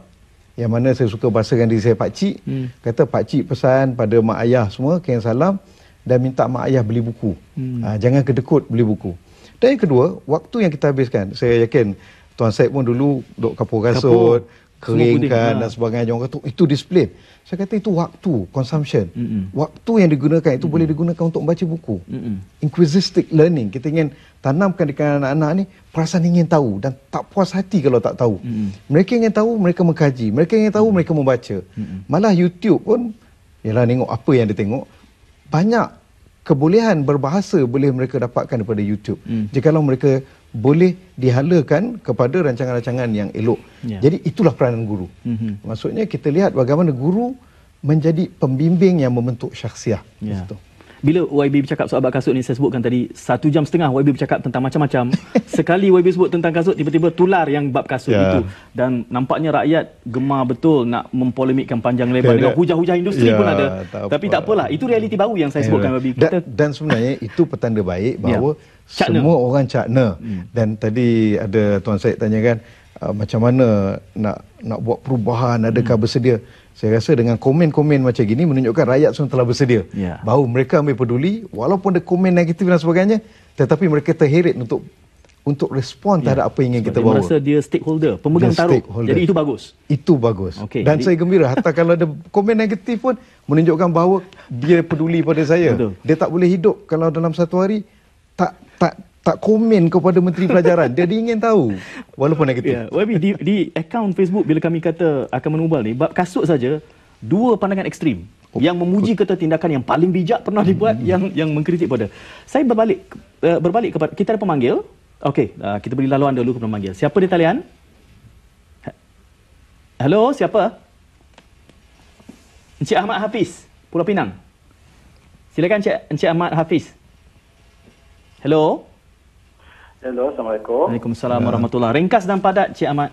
yang mana saya suka bahasakan diri saya pak cik hmm. kata pak cik pesan pada mak ayah semua kain salam dan minta mak ayah beli buku. Hmm. Ha, jangan kedekut beli buku. Dan yang kedua, waktu yang kita habiskan, saya yakin Tuan Syed pun dulu duk kapur kasut, kapur, keringkan dan sebagainya. Orang kata, itu disiplin. Saya kata itu waktu, consumption. Mm-mm. Waktu yang digunakan itu Mm-mm. boleh digunakan untuk membaca buku. Mm-mm. Inquisistic learning. Kita ingin tanamkan dekat anak-anak ini perasaan ingin tahu dan tak puas hati kalau tak tahu. Mm-mm. Mereka ingin tahu, mereka mengkaji. Mereka ingin tahu, Mm-mm. mereka membaca. Mm-mm. Malah YouTube pun, ialah tengok apa yang dia tengok, banyak kebolehan berbahasa boleh mereka dapatkan daripada YouTube. Mm. Jika mereka boleh dihalakan kepada rancangan-rancangan yang elok. Ya. Jadi itulah peranan guru. Mm-hmm. Maksudnya kita lihat bagaimana guru menjadi pembimbing yang membentuk syaksiah. Ya bila YB bercakap soal kasut ni saya sebutkan tadi satu jam setengah YB bercakap tentang macam-macam sekali YB sebut tentang kasut tiba-tiba tular yang bab kasut yeah. itu dan nampaknya rakyat gemar betul nak mempolemikkan panjang lebar yeah, dengan ya. hujah-hujah industri yeah, pun ada tak tapi tak apalah itu realiti baru yang saya ya. sebutkan YB kita... dan sebenarnya itu petanda baik ya. bahawa yeah. semua orang cakna hmm. dan tadi ada tuan Syed tanya kan uh, macam mana nak nak buat perubahan adakah hmm. bersedia saya rasa dengan komen-komen macam gini menunjukkan rakyat semua telah bersedia. Ya. Bahawa mereka ambil peduli walaupun ada komen negatif dan sebagainya tetapi mereka terheret untuk untuk respon ya. terhadap apa yang ingin kita bawa. Dia merasa dia stakeholder, pemegang dia taruh. Stakeholder. Jadi itu bagus. Itu bagus. Okay, dan jadi... saya gembira hatta kalau ada komen negatif pun menunjukkan bahawa dia peduli pada saya. Betul. Dia tak boleh hidup kalau dalam satu hari tak tak tak komen kepada Menteri Pelajaran. Dia, dia ingin tahu. Walaupun negatif. Ya, yeah. di, di akaun Facebook bila kami kata akan menubal ni, bab kasut saja dua pandangan ekstrim. Oh, yang memuji oh. kata tindakan yang paling bijak pernah dibuat hmm. yang yang mengkritik pada. Saya berbalik eh, berbalik kepada kita ada pemanggil. Okey, ah, kita beri laluan dulu kepada pemanggil. Siapa di talian? Hello, siapa? Encik Ahmad Hafiz, Pulau Pinang. Silakan Encik, Encik Ahmad Hafiz. Hello. Hello. Hello, Assalamualaikum. Waalaikumsalam ya. Ringkas dan padat, Cik Ahmad.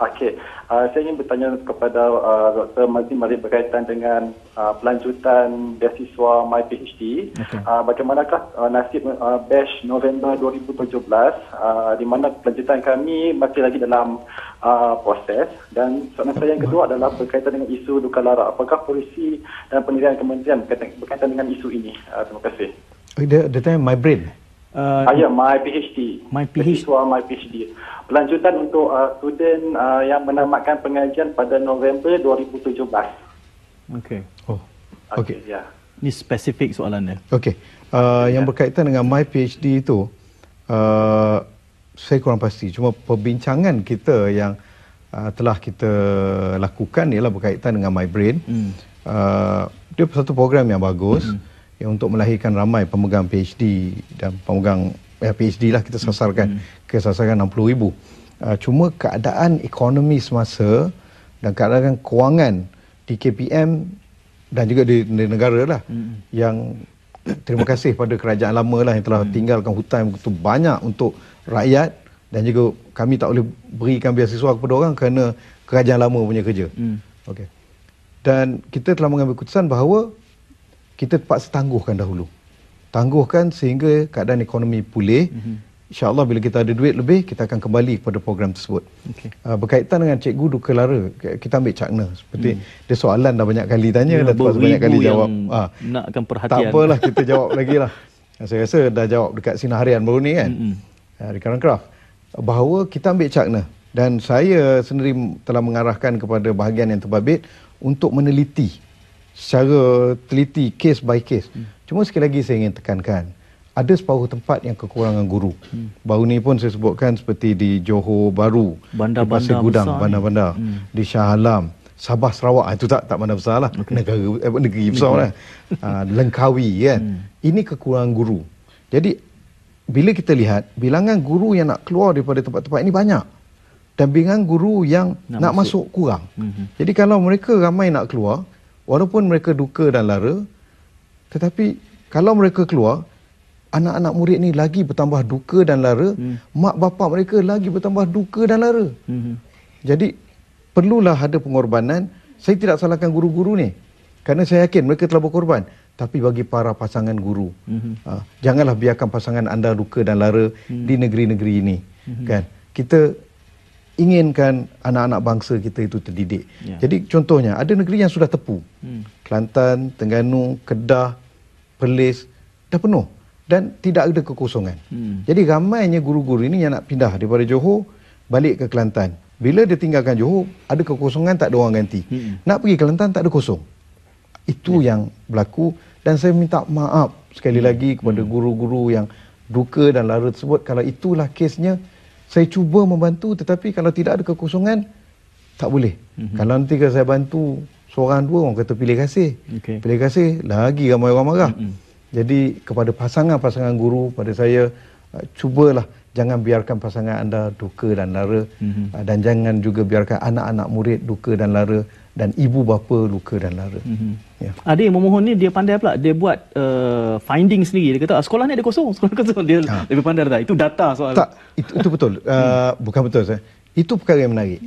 Okey. Uh, saya ingin bertanya kepada uh, ah, Dr. Mazin Mari berkaitan dengan uh, pelanjutan beasiswa My PhD. Okay. Uh, bagaimanakah uh, nasib uh, batch November 2017 uh, di mana pelanjutan kami masih lagi dalam uh, proses dan soalan saya yang kedua adalah berkaitan dengan isu duka lara. Apakah polisi dan pendirian kementerian berkaitan, berkaitan dengan isu ini? Uh, terima kasih. Oh, dia tanya my brain? Uh, ah, my PhD. My PhD. my PhD. Pelanjutan untuk uh, student uh, yang menamatkan pengajian pada November 2017. Okay. Oh. Okey. Okay. Yeah. Ini spesifik soalan dia. Okey. Uh, yeah. Yang ya. berkaitan dengan my PhD itu, uh, saya kurang pasti. Cuma perbincangan kita yang uh, telah kita lakukan ialah berkaitan dengan My Brain. Mm. Uh, dia satu program yang bagus. Mm-hmm ya, untuk melahirkan ramai pemegang PhD dan pemegang ya, eh, PhD lah kita sasarkan hmm. ke sasaran 60 ribu. Uh, cuma keadaan ekonomi semasa dan keadaan kewangan di KPM dan juga di, di negara lah hmm. yang terima kasih pada kerajaan lama lah yang telah hmm. tinggalkan hutan begitu banyak untuk rakyat dan juga kami tak boleh berikan beasiswa kepada orang kerana kerajaan lama punya kerja. Hmm. Okay. Dan kita telah mengambil keputusan bahawa kita terpaksa tangguhkan dahulu. Tangguhkan sehingga keadaan ekonomi pulih. Mm-hmm. InsyaAllah bila kita ada duit lebih, kita akan kembali kepada program tersebut. Okay. Uh, ah, berkaitan dengan Cikgu Duka Lara, kita ambil cakna. Seperti mm. dia soalan dah banyak kali tanya, ya, dah terpaksa banyak kali jawab. Ha. Ah. Nak akan perhatian. Tak apalah, kita jawab lagi lah. Ah, saya rasa dah jawab dekat Sinar Harian baru ni kan. Mm-hmm. Di Karang Kraf. Bahawa kita ambil cakna. Dan saya sendiri telah mengarahkan kepada bahagian yang terbabit untuk meneliti secara teliti case by case. Hmm. Cuma sekali lagi saya ingin tekankan ada separuh tempat yang kekurangan guru. Hmm. Baru ni pun saya sebutkan seperti di Johor Baru, bandar-bandar di Pasir Gudang, bandar-bandar, hmm. di Shah Alam, Sabah Sarawak ah, itu tak tak mana besar lah. Okay. Negara eh, negeri besar lah. Ah, Lengkawi kan. Hmm. Ini kekurangan guru. Jadi bila kita lihat bilangan guru yang nak keluar daripada tempat-tempat ini banyak dan bilangan guru yang nak, nak masuk. masuk kurang. Hmm. Jadi kalau mereka ramai nak keluar, walaupun mereka duka dan lara tetapi kalau mereka keluar anak-anak murid ni lagi bertambah duka dan lara hmm. mak bapa mereka lagi bertambah duka dan lara hmm. jadi perlulah ada pengorbanan saya tidak salahkan guru-guru ni kerana saya yakin mereka telah berkorban tapi bagi para pasangan guru hmm. uh, janganlah biarkan pasangan anda duka dan lara hmm. di negeri-negeri ini hmm. kan kita inginkan anak-anak bangsa kita itu terdidik. Ya. Jadi contohnya ada negeri yang sudah tepu. Hmm. Kelantan, Terengganu, Kedah, Perlis dah penuh dan tidak ada kekosongan. Hmm. Jadi ramainya guru-guru ini yang nak pindah daripada Johor balik ke Kelantan. Bila dia tinggalkan Johor, ada kekosongan tak ada orang ganti. Hmm. Nak pergi Kelantan tak ada kosong. Itu hmm. yang berlaku dan saya minta maaf sekali hmm. lagi kepada hmm. guru-guru yang duka dan larut tersebut kalau itulah kesnya saya cuba membantu tetapi kalau tidak ada kekosongan tak boleh mm-hmm. kalau nanti kalau saya bantu seorang dua orang kata pilih kasih okay. pilih kasih lagi ramai orang marah mm-hmm. jadi kepada pasangan-pasangan guru pada saya uh, cubalah jangan biarkan pasangan anda duka dan lara mm-hmm. dan jangan juga biarkan anak-anak murid duka dan lara dan ibu bapa luka dan lara. Mm-hmm. Ya. Ada yang memohon ni dia pandai pula dia buat uh, finding sendiri dia kata ah, sekolah ni ada kosong, sekolah kosong dia ha. lebih pandai dah. Itu data soal. Tak, itu, itu betul. uh, bukan betul saya. Itu perkara yang menarik.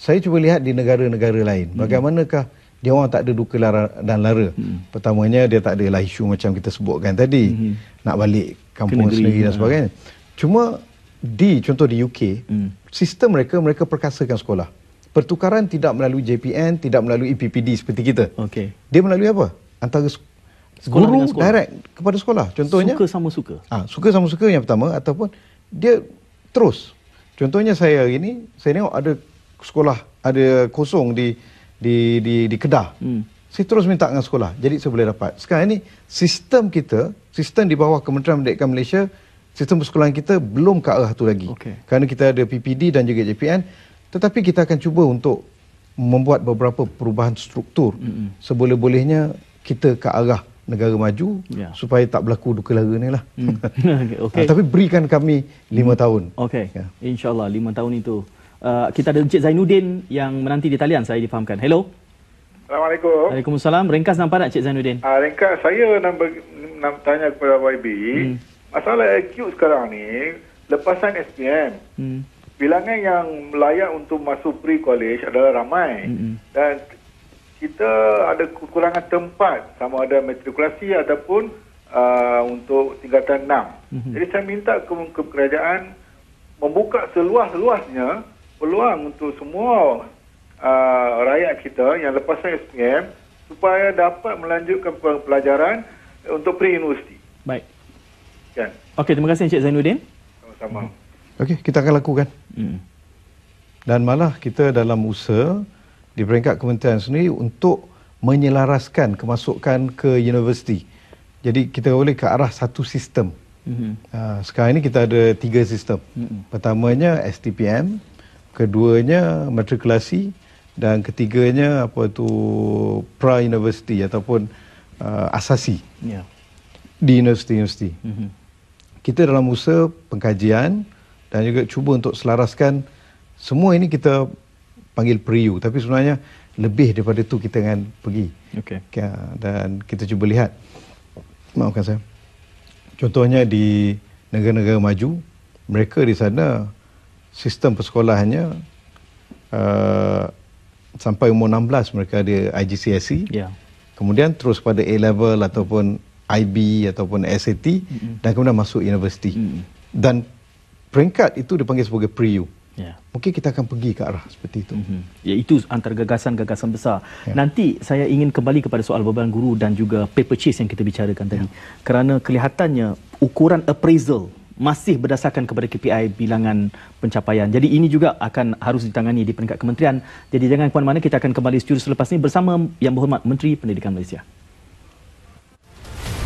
Saya cuba lihat di negara-negara lain. Mm-hmm. Bagaimanakah dia orang tak ada duka lara dan lara. Mm-hmm. Pertamanya dia tak ada lah isu macam kita sebutkan tadi. Mm-hmm. Nak balik kampung negeri, sendiri dan sebagainya. Ha. Cuma di contoh di UK, mm. sistem mereka mereka perkasakan sekolah pertukaran tidak melalui JPN, tidak melalui EPPD seperti kita. Okey. Dia melalui apa? Antara sekolah guru sekolah. direct kepada sekolah. Contohnya suka sama suka. Ah, ha, suka sama suka yang pertama ataupun dia terus. Contohnya saya hari ini saya tengok ada sekolah ada kosong di di di di Kedah. Hmm. Saya terus minta dengan sekolah. Jadi saya boleh dapat. Sekarang ini sistem kita, sistem di bawah Kementerian Pendidikan Malaysia, sistem persekolahan kita belum ke arah tu lagi. Okay. Kerana kita ada PPD dan juga JPN. Tetapi kita akan cuba untuk membuat beberapa perubahan struktur mm-hmm. seboleh-bolehnya kita ke arah negara maju yeah. supaya tak berlaku duka lara ni lah. Mm. okay. Ah, tapi berikan kami lima mm. tahun. Okay. Yeah. InsyaAllah lima tahun itu. Uh, kita ada Encik Zainuddin yang menanti di talian saya difahamkan. Hello. Assalamualaikum. Waalaikumsalam. Ringkas nampak tak Encik Zainuddin? Uh, ringkas saya nak, tanya kepada YB. Mm. Masalah acute sekarang ni lepasan SPM. Mm bilangan yang layak untuk masuk pre-college adalah ramai mm-hmm. dan kita ada kekurangan tempat sama ada matrikulasi ataupun uh, untuk tingkatan 6. Mm-hmm. Jadi saya minta ke, ke kerajaan membuka seluas-luasnya peluang untuk semua uh, rakyat kita yang lepasan SPM supaya dapat melanjutkan pelajaran untuk pre-university. Baik. Kan? Okey, terima kasih Encik Zainuddin. Sama-sama. Mm-hmm. Okey, kita akan lakukan. Hmm. Dan malah kita dalam usaha di peringkat kementerian sendiri untuk menyelaraskan kemasukan ke universiti. Jadi kita boleh ke arah satu sistem. Mm-hmm. sekarang ini kita ada tiga sistem. Mm-hmm. Pertamanya STPM, keduanya matrikulasi dan ketiganya apa tu pra university ataupun uh, asasi yeah. di universiti-universiti. Mm-hmm. Kita dalam usaha pengkajian dan juga cuba untuk selaraskan semua ini kita panggil preview tapi sebenarnya lebih daripada itu kita akan pergi okay. Ah, dan kita cuba lihat maafkan saya contohnya di negara-negara maju mereka di sana sistem persekolahannya uh, sampai umur 16 mereka ada IGCSE yeah. kemudian terus pada A-level ataupun IB ataupun SAT mm-hmm. dan kemudian masuk universiti mm-hmm. dan peringkat itu dipanggil sebagai pre-U. Yeah. Mungkin kita akan pergi ke arah seperti itu. Mm-hmm. Ya, itu antara gagasan-gagasan besar. Yeah. Nanti saya ingin kembali kepada soal beban guru dan juga paper chase yang kita bicarakan tadi. Yeah. Kerana kelihatannya ukuran appraisal masih berdasarkan kepada KPI bilangan pencapaian. Jadi ini juga akan harus ditangani di peringkat kementerian. Jadi jangan ke mana-mana, kita akan kembali secara selepas ini bersama Yang Berhormat Menteri Pendidikan Malaysia.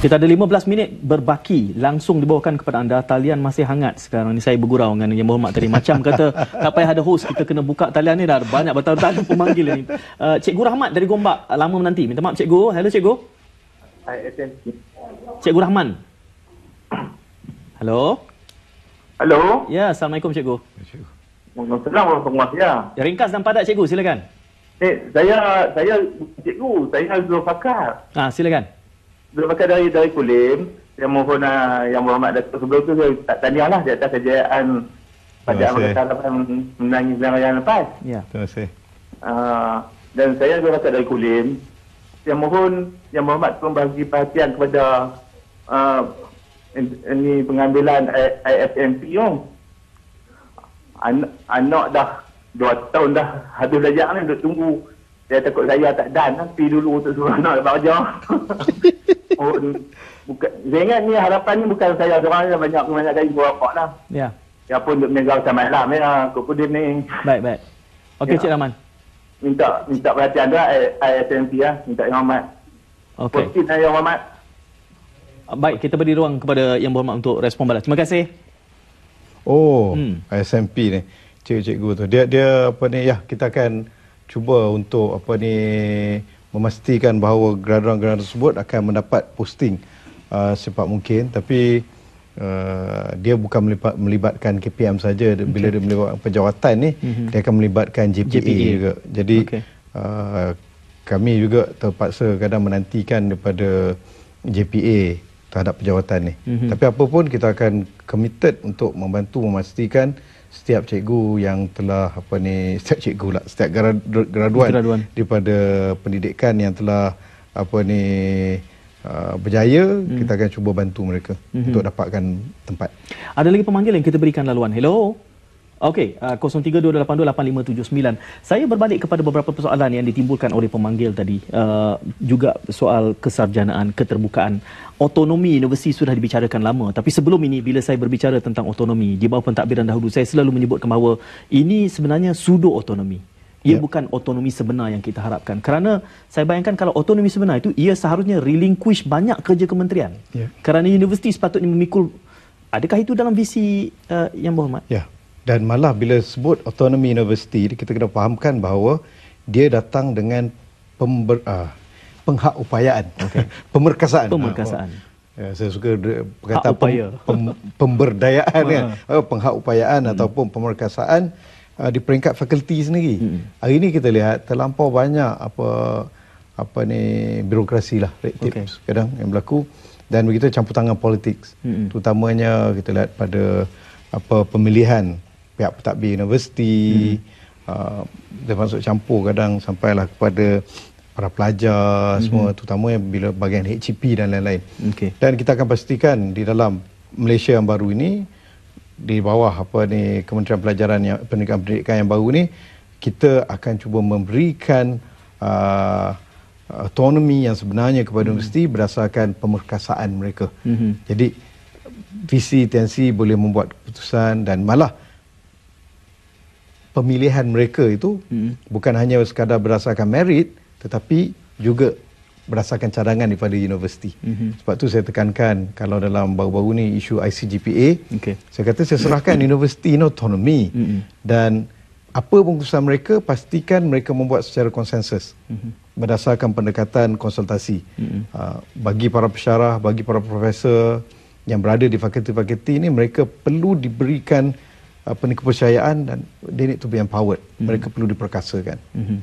Kita ada 15 minit berbaki langsung dibawakan kepada anda talian masih hangat sekarang ni saya bergurau dengan yang berhormat tadi macam kata tak payah ada host kita kena buka talian ni dah banyak bertahun-tahun pemanggil ni. Uh, cikgu Rahmat dari Gombak lama menanti. Minta maaf cikgu. Hello cikgu. Hai SMC. Cikgu Rahman. Hello. Hello. Ya, assalamualaikum cikgu. Assalamualaikum. Selamat ya. ya. Ringkas dan padat cikgu silakan. Eh, saya saya cikgu, saya Azrul Fakar. Ah, silakan berbakat dari dari Kulim yang mohon uh, yang Muhammad Dato sebelum tu saya tak tanyalah di atas kejayaan pada Amal Kata menangis dalam yang lepas. Ya. Terima kasih. Uh, dan saya berbakat dari Kulim yang mohon yang Muhammad pun bagi perhatian kepada uh, ini pengambilan ISMP yang oh. An- anak dah dua tahun dah habis belajar ni duduk tunggu saya takut saya tak dan tapi dulu untuk suruh anak dapat kerja Oh, bukan, saya ingat ni harapan ni bukan saya seorang saja banyak banyak kali buat apa lah. Ya. Yeah. Ya pun duk meninggal macam malam ya, aku pun dia ni. Baik, baik. Okey ya. Cik Rahman. Minta minta perhatian dah eh, ISMP eh, ya, minta yang amat. Okey. Positif dan yang amat. Ah, baik, kita beri ruang kepada yang berhormat untuk respon balas. Terima kasih. Oh, hmm. ISMP ni. Cik-cikgu tu. Dia dia apa ni? Ya, kita akan cuba untuk apa ni memastikan bahawa graduan-graduan tersebut akan mendapat posting uh, sempat mungkin tapi uh, dia bukan melibat, melibatkan KPM saja bila okay. dia melibatkan pejawatan ni mm-hmm. dia akan melibatkan JPA, JPA. juga jadi okay. uh, kami juga terpaksa kadang menantikan daripada JPA terhadap pejawatan ni mm-hmm. tapi apapun kita akan committed untuk membantu memastikan setiap cikgu yang telah apa ni setiap cikgu lah setiap graduan, graduan. daripada pendidikan yang telah apa ni uh, berjaya hmm. kita akan cuba bantu mereka hmm. untuk dapatkan tempat ada lagi pemanggil yang kita berikan laluan hello Okey, uh, 0322828579. Saya berbalik kepada beberapa persoalan yang ditimbulkan oleh pemanggil tadi. Uh, juga soal kesarjanaan, keterbukaan. Otonomi universiti sudah dibicarakan lama. Tapi sebelum ini, bila saya berbicara tentang otonomi, di bawah pentadbiran dahulu, saya selalu menyebutkan bahawa ini sebenarnya sudo otonomi. Ia yep. Ya. bukan otonomi sebenar yang kita harapkan. Kerana saya bayangkan kalau otonomi sebenar itu, ia seharusnya relinquish banyak kerja kementerian. Yep. Ya. Kerana universiti sepatutnya memikul... Adakah itu dalam visi uh, yang berhormat? Ya. Yep. Dan malah bila sebut autonomy university, kita kena fahamkan bahawa dia datang dengan pember, uh, penghak upayaan, okay. pemerkasaan. pemerkasaan. Uh, ya, saya suka perkataan pem, pem, pemberdayaan, kan? uh, penghak upayaan hmm. ataupun pemerkasaan uh, di peringkat fakulti sendiri. Hmm. Hari ini kita lihat terlampau banyak apa apa ni birokrasi lah red tape okay. kadang yang berlaku dan begitu campur tangan politik hmm terutamanya kita lihat pada apa pemilihan pihak pentadbir universiti hmm. uh, dia masuk campur kadang sampailah kepada para pelajar hmm. semua terutamanya bila bahagian HCP dan lain-lain okay. dan kita akan pastikan di dalam Malaysia yang baru ini di bawah apa ni Kementerian Pelajaran yang Pendidikan Pendidikan yang baru ni kita akan cuba memberikan uh, autonomi yang sebenarnya kepada hmm. universiti berdasarkan pemerkasaan mereka. Hmm. Jadi visi tensi boleh membuat keputusan dan malah pemilihan mereka itu hmm. bukan hanya sekadar berdasarkan merit tetapi juga berdasarkan cadangan daripada universiti. Mm-hmm. Sebab tu saya tekankan kalau dalam baru-baru ni isu ICGPA, okay. saya kata saya serahkan mm-hmm. universiti ini autonomi mm-hmm. dan apa pun keputusan mereka pastikan mereka membuat secara konsensus mm-hmm. berdasarkan pendekatan konsultasi. Mm-hmm. bagi para pesyarah, bagi para profesor yang berada di fakulti-fakulti ini mereka perlu diberikan apa ni kepercayaan dan they need to be empowered hmm mereka perlu diperkasakan hmm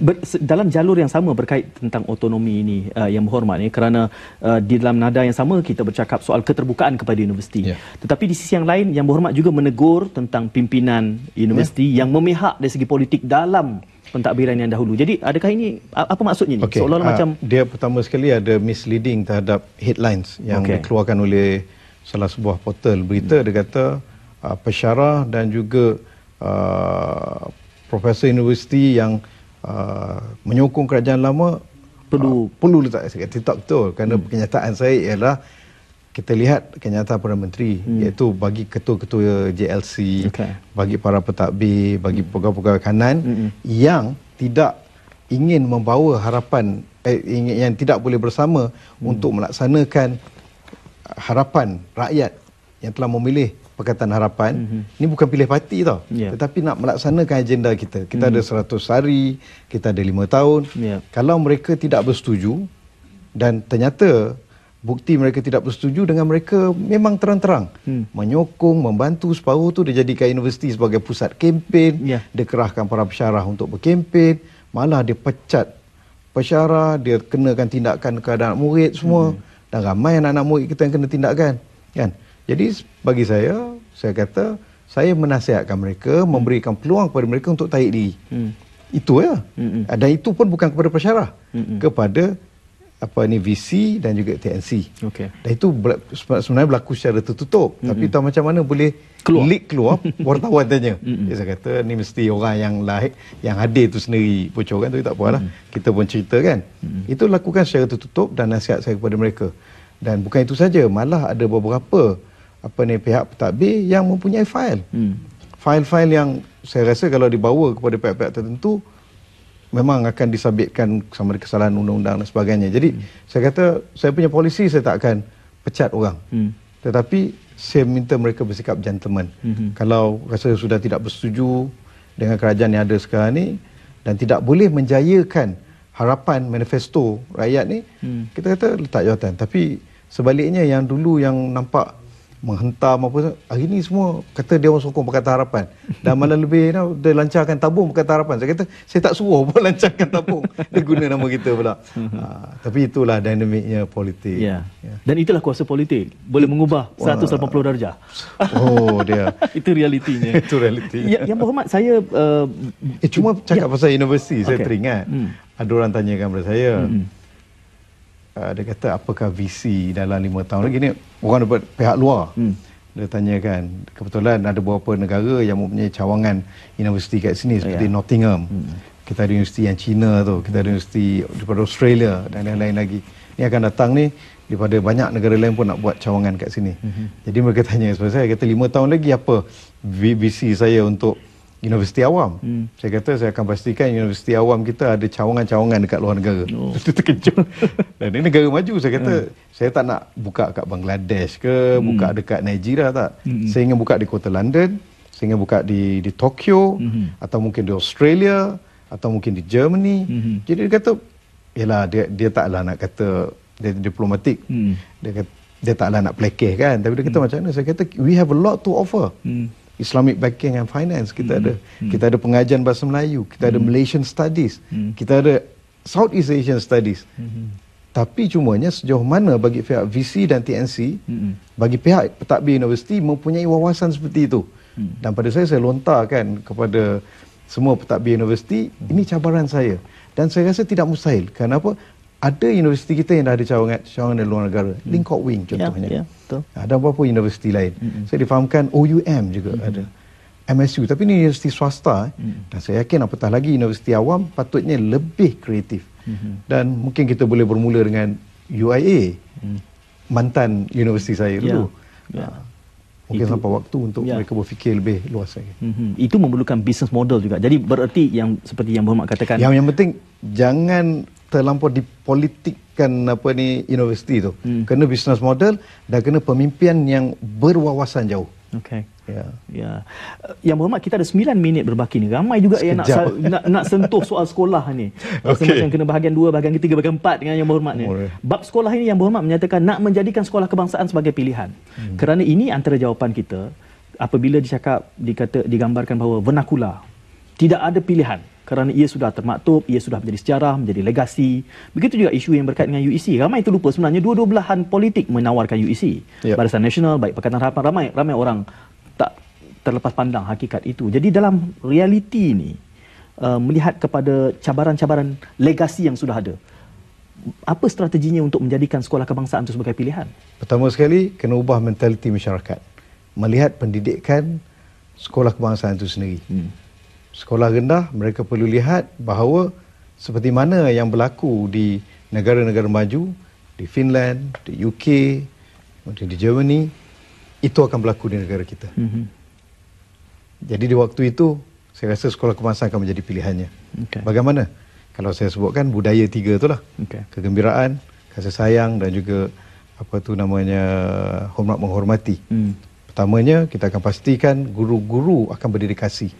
Ber, dalam jalur yang sama berkait tentang otonomi ini uh, yang berhormat ni eh, kerana uh, di dalam nada yang sama kita bercakap soal keterbukaan kepada universiti yeah. tetapi di sisi yang lain yang berhormat juga menegur tentang pimpinan universiti yeah. yang memihak dari segi politik dalam pentadbiran yang dahulu jadi adakah ini apa maksudnya ni okay. seolah-olah uh, macam dia pertama sekali ada misleading terhadap headlines yang okay. dikeluarkan oleh salah sebuah portal berita mm. dia kata uh, pesyarah dan juga uh, profesor universiti yang uh, menyokong kerajaan lama perlu uh, perlu letak saya kata betul kerana hmm. kenyataan saya ialah kita lihat kenyataan Perdana Menteri hmm. iaitu bagi ketua-ketua JLC okay. bagi para pentadbir bagi hmm. pegawai-pegawai kanan hmm. yang tidak ingin membawa harapan eh, yang tidak boleh bersama hmm. untuk melaksanakan harapan rakyat yang telah memilih Pakatan Harapan mm-hmm. ni bukan pilih parti tau yeah. tetapi nak melaksanakan agenda kita kita mm-hmm. ada 100 mhm. hari kita ada 5 tahun yeah. kalau mereka tidak bersetuju dan ternyata bukti mereka tidak bersetuju dengan mereka memang terang-terang hmm. menyokong membantu separuh tu dia jadikan universiti sebagai pusat kempen yeah. dia kerahkan para pesyarah untuk berkempen malah dia pecat pesyarah dia kenakan tindakan keadaan anak murid semua hmm. dan ramai anak-anak murid kita yang kena tindakan kan jadi bagi saya, saya kata saya menasihatkan mereka, hmm. memberikan peluang kepada mereka untuk taik diri. Hmm. Itu ya. Hmm. Dan itu pun bukan kepada persyarah. Hmm. Kepada apa ni VC dan juga TNC. Okay. Dan itu sebenarnya berlaku secara tertutup. Hmm. Tapi tahu macam mana boleh keluar. leak keluar wartawan tanya. Hmm. Saya kata ni mesti orang yang lahir, yang hadir tu sendiri pocong kan. Tapi tak apalah. Hmm. Kita pun cerita kan. Hmm. Itu lakukan secara tertutup dan nasihat saya kepada mereka. Dan bukan itu saja. Malah ada beberapa apa ni pihak pentadbir yang mempunyai fail. Hmm. File-file yang saya rasa kalau dibawa kepada pihak-pihak tertentu memang akan disabitkan sama ada kesalahan undang-undang dan sebagainya. Jadi hmm. saya kata saya punya polisi saya tak akan pecat orang. Hmm. Tetapi saya minta mereka bersikap gentleman. Hmm. Kalau rasa sudah tidak bersetuju dengan kerajaan yang ada sekarang ni dan tidak boleh menjayakan harapan manifesto rakyat ni, hmm. kita kata letak jawatan. Tapi sebaliknya yang dulu yang nampak menghentam apa hari ni semua kata dia orang sokong Pakatan Harapan dan malah lebih you know, dia lancarkan tabung Pakatan Harapan saya kata saya tak suruh pun lancarkan tabung dia guna nama kita pula uh, tapi itulah dinamiknya politik yeah. Yeah. dan itulah kuasa politik boleh mengubah 180 uh, darjah oh dia itu realitinya itu realitinya ya, yang berhormat saya uh, eh, cuma cakap ya. pasal universiti okay. saya teringat hmm. ada orang tanyakan kepada saya hmm uh, dia kata apakah visi dalam lima tahun lagi ni orang dapat pihak luar hmm. dia kan kebetulan ada beberapa negara yang mempunyai cawangan universiti kat sini oh, seperti yeah. Nottingham hmm. kita ada universiti yang China tu kita ada universiti daripada Australia dan lain-lain lagi ni akan datang ni daripada banyak negara lain pun nak buat cawangan kat sini hmm. jadi mereka tanya sebab saya kata 5 tahun lagi apa visi saya untuk universiti awam. Hmm. Saya kata saya akan pastikan universiti awam kita ada cawangan-cawangan dekat luar negara. Oh. Itu terkejut. Dan ini negara maju. Saya kata hmm. saya tak nak buka dekat Bangladesh ke, hmm. buka dekat Nigeria tak. Hmm. Saya ingin buka di kota London, saya ingin buka di di Tokyo hmm. atau mungkin di Australia atau mungkin di Germany. Hmm. Jadi dia kata yalah dia dia taklah nak kata dia diplomatik. Hmm. Dia kata dia taklah nak plekeh kan. Tapi dia kata hmm. macam mana? Saya kata we have a lot to offer. Hmm. Islamic Banking and Finance kita hmm. ada hmm. kita ada pengajian bahasa Melayu kita hmm. ada Malaysian Studies hmm. kita ada Southeast Asian Studies hmm. tapi cumanya sejauh mana bagi pihak VC dan TNC hmm. bagi pihak petakbir universiti mempunyai wawasan seperti itu hmm. dan pada saya saya lontarkan kepada semua petakbir universiti hmm. ini cabaran saya dan saya rasa tidak mustahil kerana apa ada universiti kita yang dah ada cawangan cawangan dari luar negara hmm. Lingkok Wing ya, contohnya yeah, ya, ha, yeah, ada beberapa universiti lain hmm. saya difahamkan OUM juga hmm. ada MSU tapi ini universiti swasta eh. hmm. dan saya yakin apatah lagi universiti awam patutnya lebih kreatif hmm. dan mungkin kita boleh bermula dengan UIA hmm. mantan universiti saya ya. dulu yeah. Ha, yeah. Mungkin itu, sampai waktu untuk ya. mereka berfikir lebih luas lagi. Mm-hmm. Itu memerlukan business model juga. Jadi bererti yang seperti yang Muhammad katakan. Yang yang penting jangan terlampau dipolitikkan apa ni universiti tu. Hmm. Kena business model dan kena pemimpin yang berwawasan jauh. Okay. Ya. Yeah. Yang berhormat kita ada 9 minit berbaki ni. Ramai juga Sekejap. yang nak, nak nak sentuh soal sekolah ni. Okay. Macam kena bahagian 2, bahagian 3, bahagian 4 dengan yang berhormat ni. Bab sekolah ini yang berhormat menyatakan nak menjadikan sekolah kebangsaan sebagai pilihan. Hmm. Kerana ini antara jawapan kita apabila dicakap dikata digambarkan bahawa vernakula tidak ada pilihan kerana ia sudah termaktub, ia sudah menjadi sejarah, menjadi legasi. Begitu juga isu yang berkait dengan UEC. Ramai itu lupa sebenarnya dua-dua belahan politik menawarkan UEC. Yep. Ya. Barisan Nasional, baik Pakatan Harapan, ramai, ramai orang tak terlepas pandang hakikat itu. Jadi dalam realiti ini, Uh, melihat kepada cabaran-cabaran legasi yang sudah ada. Apa strateginya untuk menjadikan sekolah kebangsaan itu sebagai pilihan? Pertama sekali, kena ubah mentaliti masyarakat. Melihat pendidikan sekolah kebangsaan itu sendiri. Hmm sekolah rendah mereka perlu lihat bahawa seperti mana yang berlaku di negara-negara maju di Finland, di UK, mungkin di Germany itu akan berlaku di negara kita. Mm-hmm. Jadi di waktu itu saya rasa sekolah kemasan akan menjadi pilihannya. Okay. Bagaimana? Kalau saya sebutkan budaya tiga itulah. Okay. Kegembiraan, kasih sayang dan juga apa tu namanya hormat menghormati. Mm. Pertamanya kita akan pastikan guru-guru akan berdedikasi.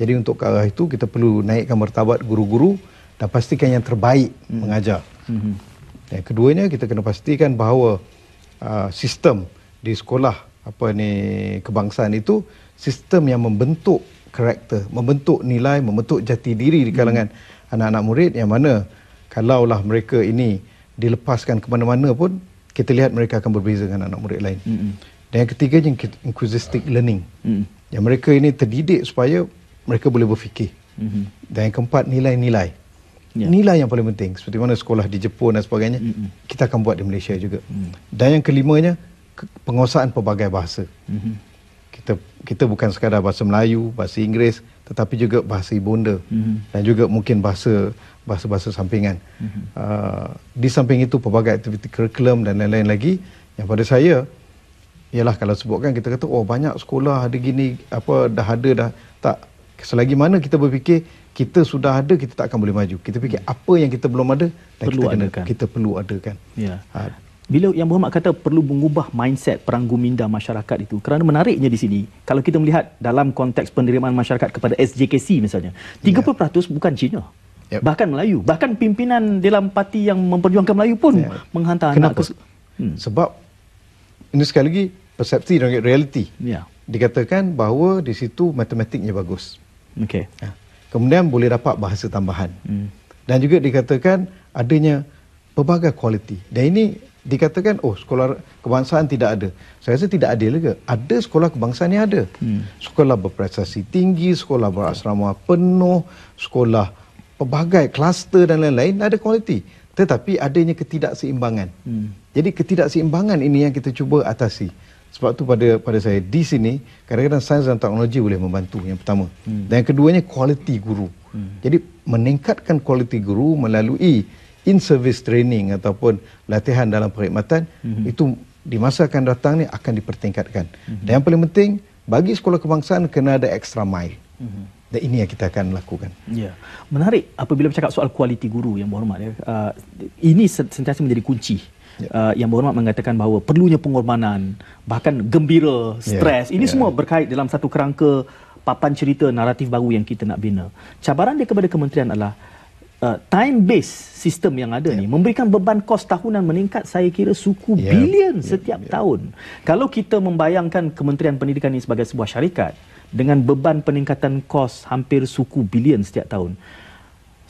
Jadi untuk ke arah itu kita perlu naikkan martabat guru-guru dan pastikan yang terbaik hmm. mengajar. Hmm. Yang keduanya kita kena pastikan bahawa uh, sistem di sekolah apa ni kebangsaan itu sistem yang membentuk karakter, membentuk nilai, membentuk jati diri di hmm. kalangan hmm. anak-anak murid yang mana kalaulah mereka ini dilepaskan ke mana-mana pun kita lihat mereka akan berbeza dengan anak murid lain. Hmm. Dan yang ketiga yang inquisitive learning. Hmm. Yang mereka ini terdidik supaya mereka boleh berfikir. Mm-hmm. Dan yang keempat nilai-nilai. Yeah. Nilai yang paling penting seperti mana sekolah di Jepun dan sebagainya mm-hmm. kita akan buat di Malaysia juga. Mm-hmm. Dan yang kelimanya penguasaan pelbagai bahasa. Mm-hmm. Kita kita bukan sekadar bahasa Melayu, bahasa Inggeris tetapi juga bahasa ibunda mm-hmm. dan juga mungkin bahasa bahasa-bahasa sampingan. Mm-hmm. Uh, di samping itu pelbagai aktiviti kurikulum dan lain-lain lagi yang pada saya ialah kalau sebutkan kita kata oh banyak sekolah ada gini apa dah ada dah tak selagi mana kita berfikir kita sudah ada kita tak akan boleh maju kita fikir hmm. apa yang kita belum ada dan perlu kita, adakan. Kena, kita perlu adakan ya ha. bila yang Muhammad kata perlu mengubah mindset perang guminda masyarakat itu kerana menariknya di sini kalau kita melihat dalam konteks penerimaan masyarakat kepada SJKC misalnya 30% ya. bukan Cina yep. bahkan Melayu bahkan pimpinan dalam parti yang memperjuangkan Melayu pun ya. menghantar kenapa? anak kenapa ke... hmm. sebab ini sekali lagi persepsi dan reality ya dikatakan bahawa di situ matematiknya bagus. Okey. Ha. Kemudian boleh dapat bahasa tambahan. Hmm. Dan juga dikatakan adanya pelbagai kualiti. Dan ini dikatakan oh sekolah kebangsaan tidak ada. Saya rasa tidak adil juga. Ada sekolah kebangsaan yang ada. Hmm. Sekolah berprestasi tinggi, sekolah berasrama okay. penuh, sekolah pelbagai kluster dan lain-lain ada kualiti. Tetapi adanya ketidakseimbangan. Hmm. Jadi ketidakseimbangan ini yang kita cuba atasi. Sebab tu pada pada saya di sini kadang-kadang sains dan teknologi boleh membantu yang pertama. Hmm. Dan yang keduanya kualiti guru. Hmm. Jadi meningkatkan kualiti guru melalui in service training ataupun latihan dalam perkhidmatan hmm. itu di masa akan datang ni akan dipertingkatkan. Hmm. Dan yang paling penting bagi sekolah kebangsaan kena ada extra mile. Hmm. Dan ini yang kita akan lakukan. Ya. Menarik apabila bercakap soal kualiti guru yang berhormat. Ya. Uh, ini sentiasa menjadi kunci yeah. uh, yang berhormat mengatakan bahawa perlunya pengorbanan bahkan gembira stres yeah. ini yeah. semua berkait dalam satu kerangka papan cerita naratif baru yang kita nak bina cabaran dia kepada kementerian adalah uh, time based sistem yang ada yeah. ni memberikan beban kos tahunan meningkat saya kira suku yeah. bilion yeah. setiap yeah. tahun kalau kita membayangkan kementerian pendidikan ini sebagai sebuah syarikat dengan beban peningkatan kos hampir suku bilion setiap tahun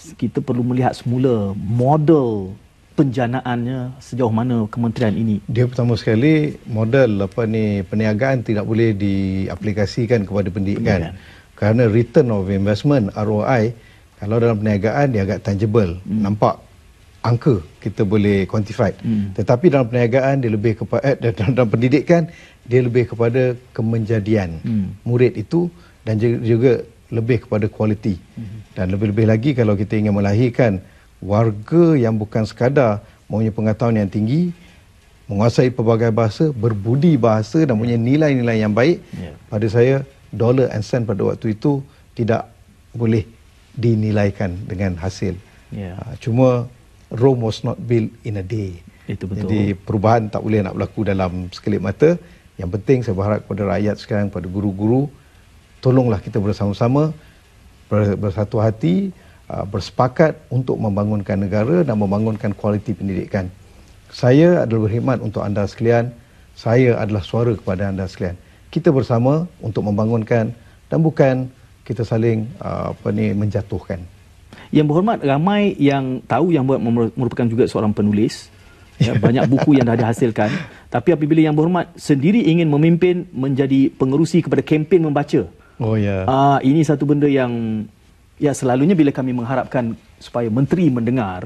kita perlu melihat semula model penjanaannya sejauh mana kementerian ini? Dia pertama sekali model apa ni perniagaan tidak boleh diaplikasikan kepada pendidikan. pendidikan. Kerana return of investment ROI kalau dalam perniagaan dia agak tangible, hmm. nampak angka kita boleh quantify. Hmm. Tetapi dalam perniagaan dia lebih kepada eh, dan dalam, dalam pendidikan dia lebih kepada kemenjadian hmm. murid itu dan juga lebih kepada kualiti. Hmm. Dan lebih-lebih lagi kalau kita ingin melahirkan warga yang bukan sekadar mempunyai pengetahuan yang tinggi menguasai pelbagai bahasa berbudi bahasa dan mempunyai ya. nilai-nilai yang baik ya. pada saya dollar and cent pada waktu itu tidak boleh dinilaikan dengan hasil ya. Ah, cuma Rome was not built in a day itu betul. jadi perubahan tak boleh nak berlaku dalam sekelip mata yang penting saya berharap kepada rakyat sekarang kepada guru-guru tolonglah kita bersama-sama bersatu hati Uh, bersepakat untuk membangunkan negara dan membangunkan kualiti pendidikan. Saya adalah berkhidmat untuk anda sekalian. Saya adalah suara kepada anda sekalian. Kita bersama untuk membangunkan dan bukan kita saling uh, apa ni menjatuhkan. Yang berhormat ramai yang tahu yang buat merupakan juga seorang penulis. Ya, banyak buku yang dah dihasilkan. Tapi apabila yang berhormat sendiri ingin memimpin menjadi pengerusi kepada kempen membaca. Oh ya. Yeah. Uh, ini satu benda yang ya selalunya bila kami mengharapkan supaya menteri mendengar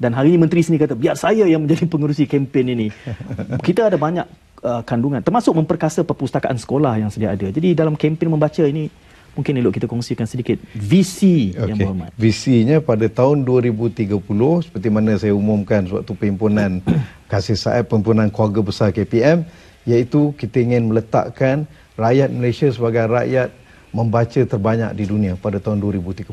dan hari ini menteri sini kata biar saya yang menjadi pengerusi kempen ini kita ada banyak uh, kandungan termasuk memperkasa perpustakaan sekolah yang sedia ada jadi dalam kempen membaca ini mungkin elok kita kongsikan sedikit visi okay. yang berhormat visinya pada tahun 2030 seperti mana saya umumkan waktu perhimpunan kasih saya perhimpunan keluarga besar KPM iaitu kita ingin meletakkan rakyat Malaysia sebagai rakyat membaca terbanyak di dunia pada tahun 2030.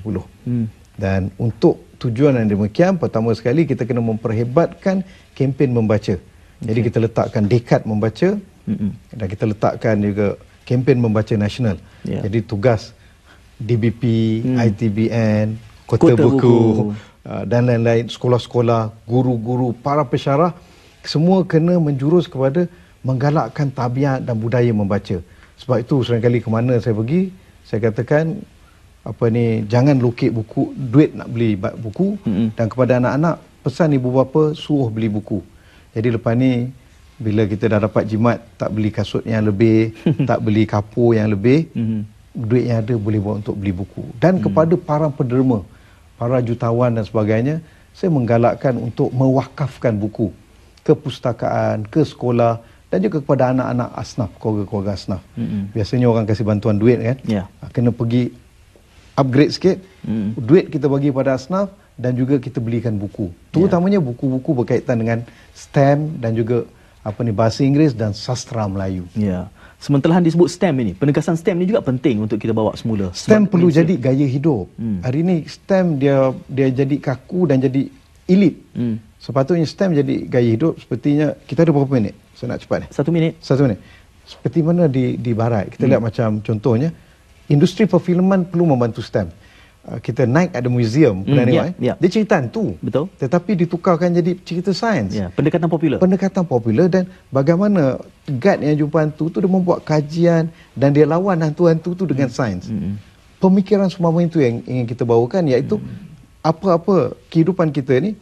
Hmm. Dan untuk tujuan yang demikian, pertama sekali kita kena memperhebatkan kempen membaca. Okay. Jadi kita letakkan dekat membaca Mm-mm. dan kita letakkan juga kempen membaca nasional. Yeah. Jadi tugas DBP, mm. ITBN, Kota, Kota Buku, Buku. Uh, dan lain-lain, sekolah-sekolah, guru-guru, para pesyarah, semua kena menjurus kepada menggalakkan tabiat dan budaya membaca. Sebab itu seringkali ke mana saya pergi, saya katakan apa ni jangan lukit buku duit nak beli buku mm-hmm. dan kepada anak-anak pesan ibu bapa suruh beli buku. Jadi lepas ni bila kita dah dapat jimat tak beli kasut yang lebih, tak beli kapur yang lebih, mm-hmm. duit yang ada boleh buat untuk beli buku. Dan mm-hmm. kepada para penderma, para jutawan dan sebagainya, saya menggalakkan untuk mewakafkan buku ke pustakaan, ke sekolah dan juga kepada anak-anak asnaf, keluarga-keluarga asnaf. Mm-hmm. Biasanya orang kasih bantuan duit kan? Yeah. Ya. Kena pergi upgrade sikit. Mm-hmm. Duit kita bagi pada asnaf dan juga kita belikan buku. Terutamanya yeah. buku-buku berkaitan dengan STEM dan juga apa ni bahasa Inggeris dan sastra Melayu. Ya. Yeah. Sementara disebut STEM ini, penegasan STEM ini juga penting untuk kita bawa semula. STEM perlu mainstream. jadi gaya hidup. Mm. Hari ini STEM dia dia jadi kaku dan jadi elit. Mm. Sepatutnya STEM jadi gaya hidup sepertinya kita ada berapa minit? Saya nak cepat. Satu minit. Satu minit. Seperti mana di di barat, kita hmm. lihat macam contohnya, industri perfilman perlu membantu STEM. Uh, kita naik the museum, hmm, pernah yeah, tengok yeah. Ya, ya. Dia cerita tu. Betul. Tetapi ditukarkan jadi cerita sains. Yeah. Pendekatan popular. Pendekatan popular dan bagaimana guide yang jumpa hantu tu, dia membuat kajian dan dia lawan hantu-hantu tu dengan hmm. sains. Hmm. Pemikiran semua itu yang ingin kita bawakan iaitu hmm. apa-apa kehidupan kita ni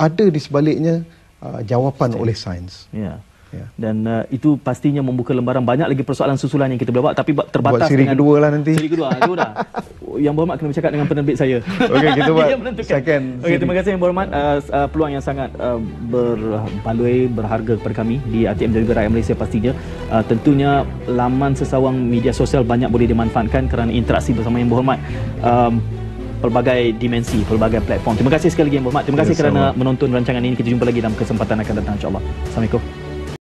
ada di sebaliknya uh, jawapan Stem. oleh sains. Ya. Yeah. Ya. Dan uh, itu pastinya membuka lembaran banyak lagi persoalan susulan yang kita boleh buat tapi terbatas buat siri kedua lah nanti. Siri kedua, itu ah, dah. Yang berhormat kena bercakap dengan penerbit saya. Okey, kita buat second. Okey, terima kasih yang berhormat. Uh, uh, peluang yang sangat uh, berbaloi, berharga kepada kami di ATM Jaga Rakyat Malaysia pastinya. Uh, tentunya laman sesawang media sosial banyak boleh dimanfaatkan kerana interaksi bersama yang berhormat. Um, pelbagai dimensi, pelbagai platform. Terima kasih sekali lagi yang berhormat. Terima kasih ya, kerana menonton rancangan ini. Kita jumpa lagi dalam kesempatan akan datang insya-Allah. Assalamualaikum.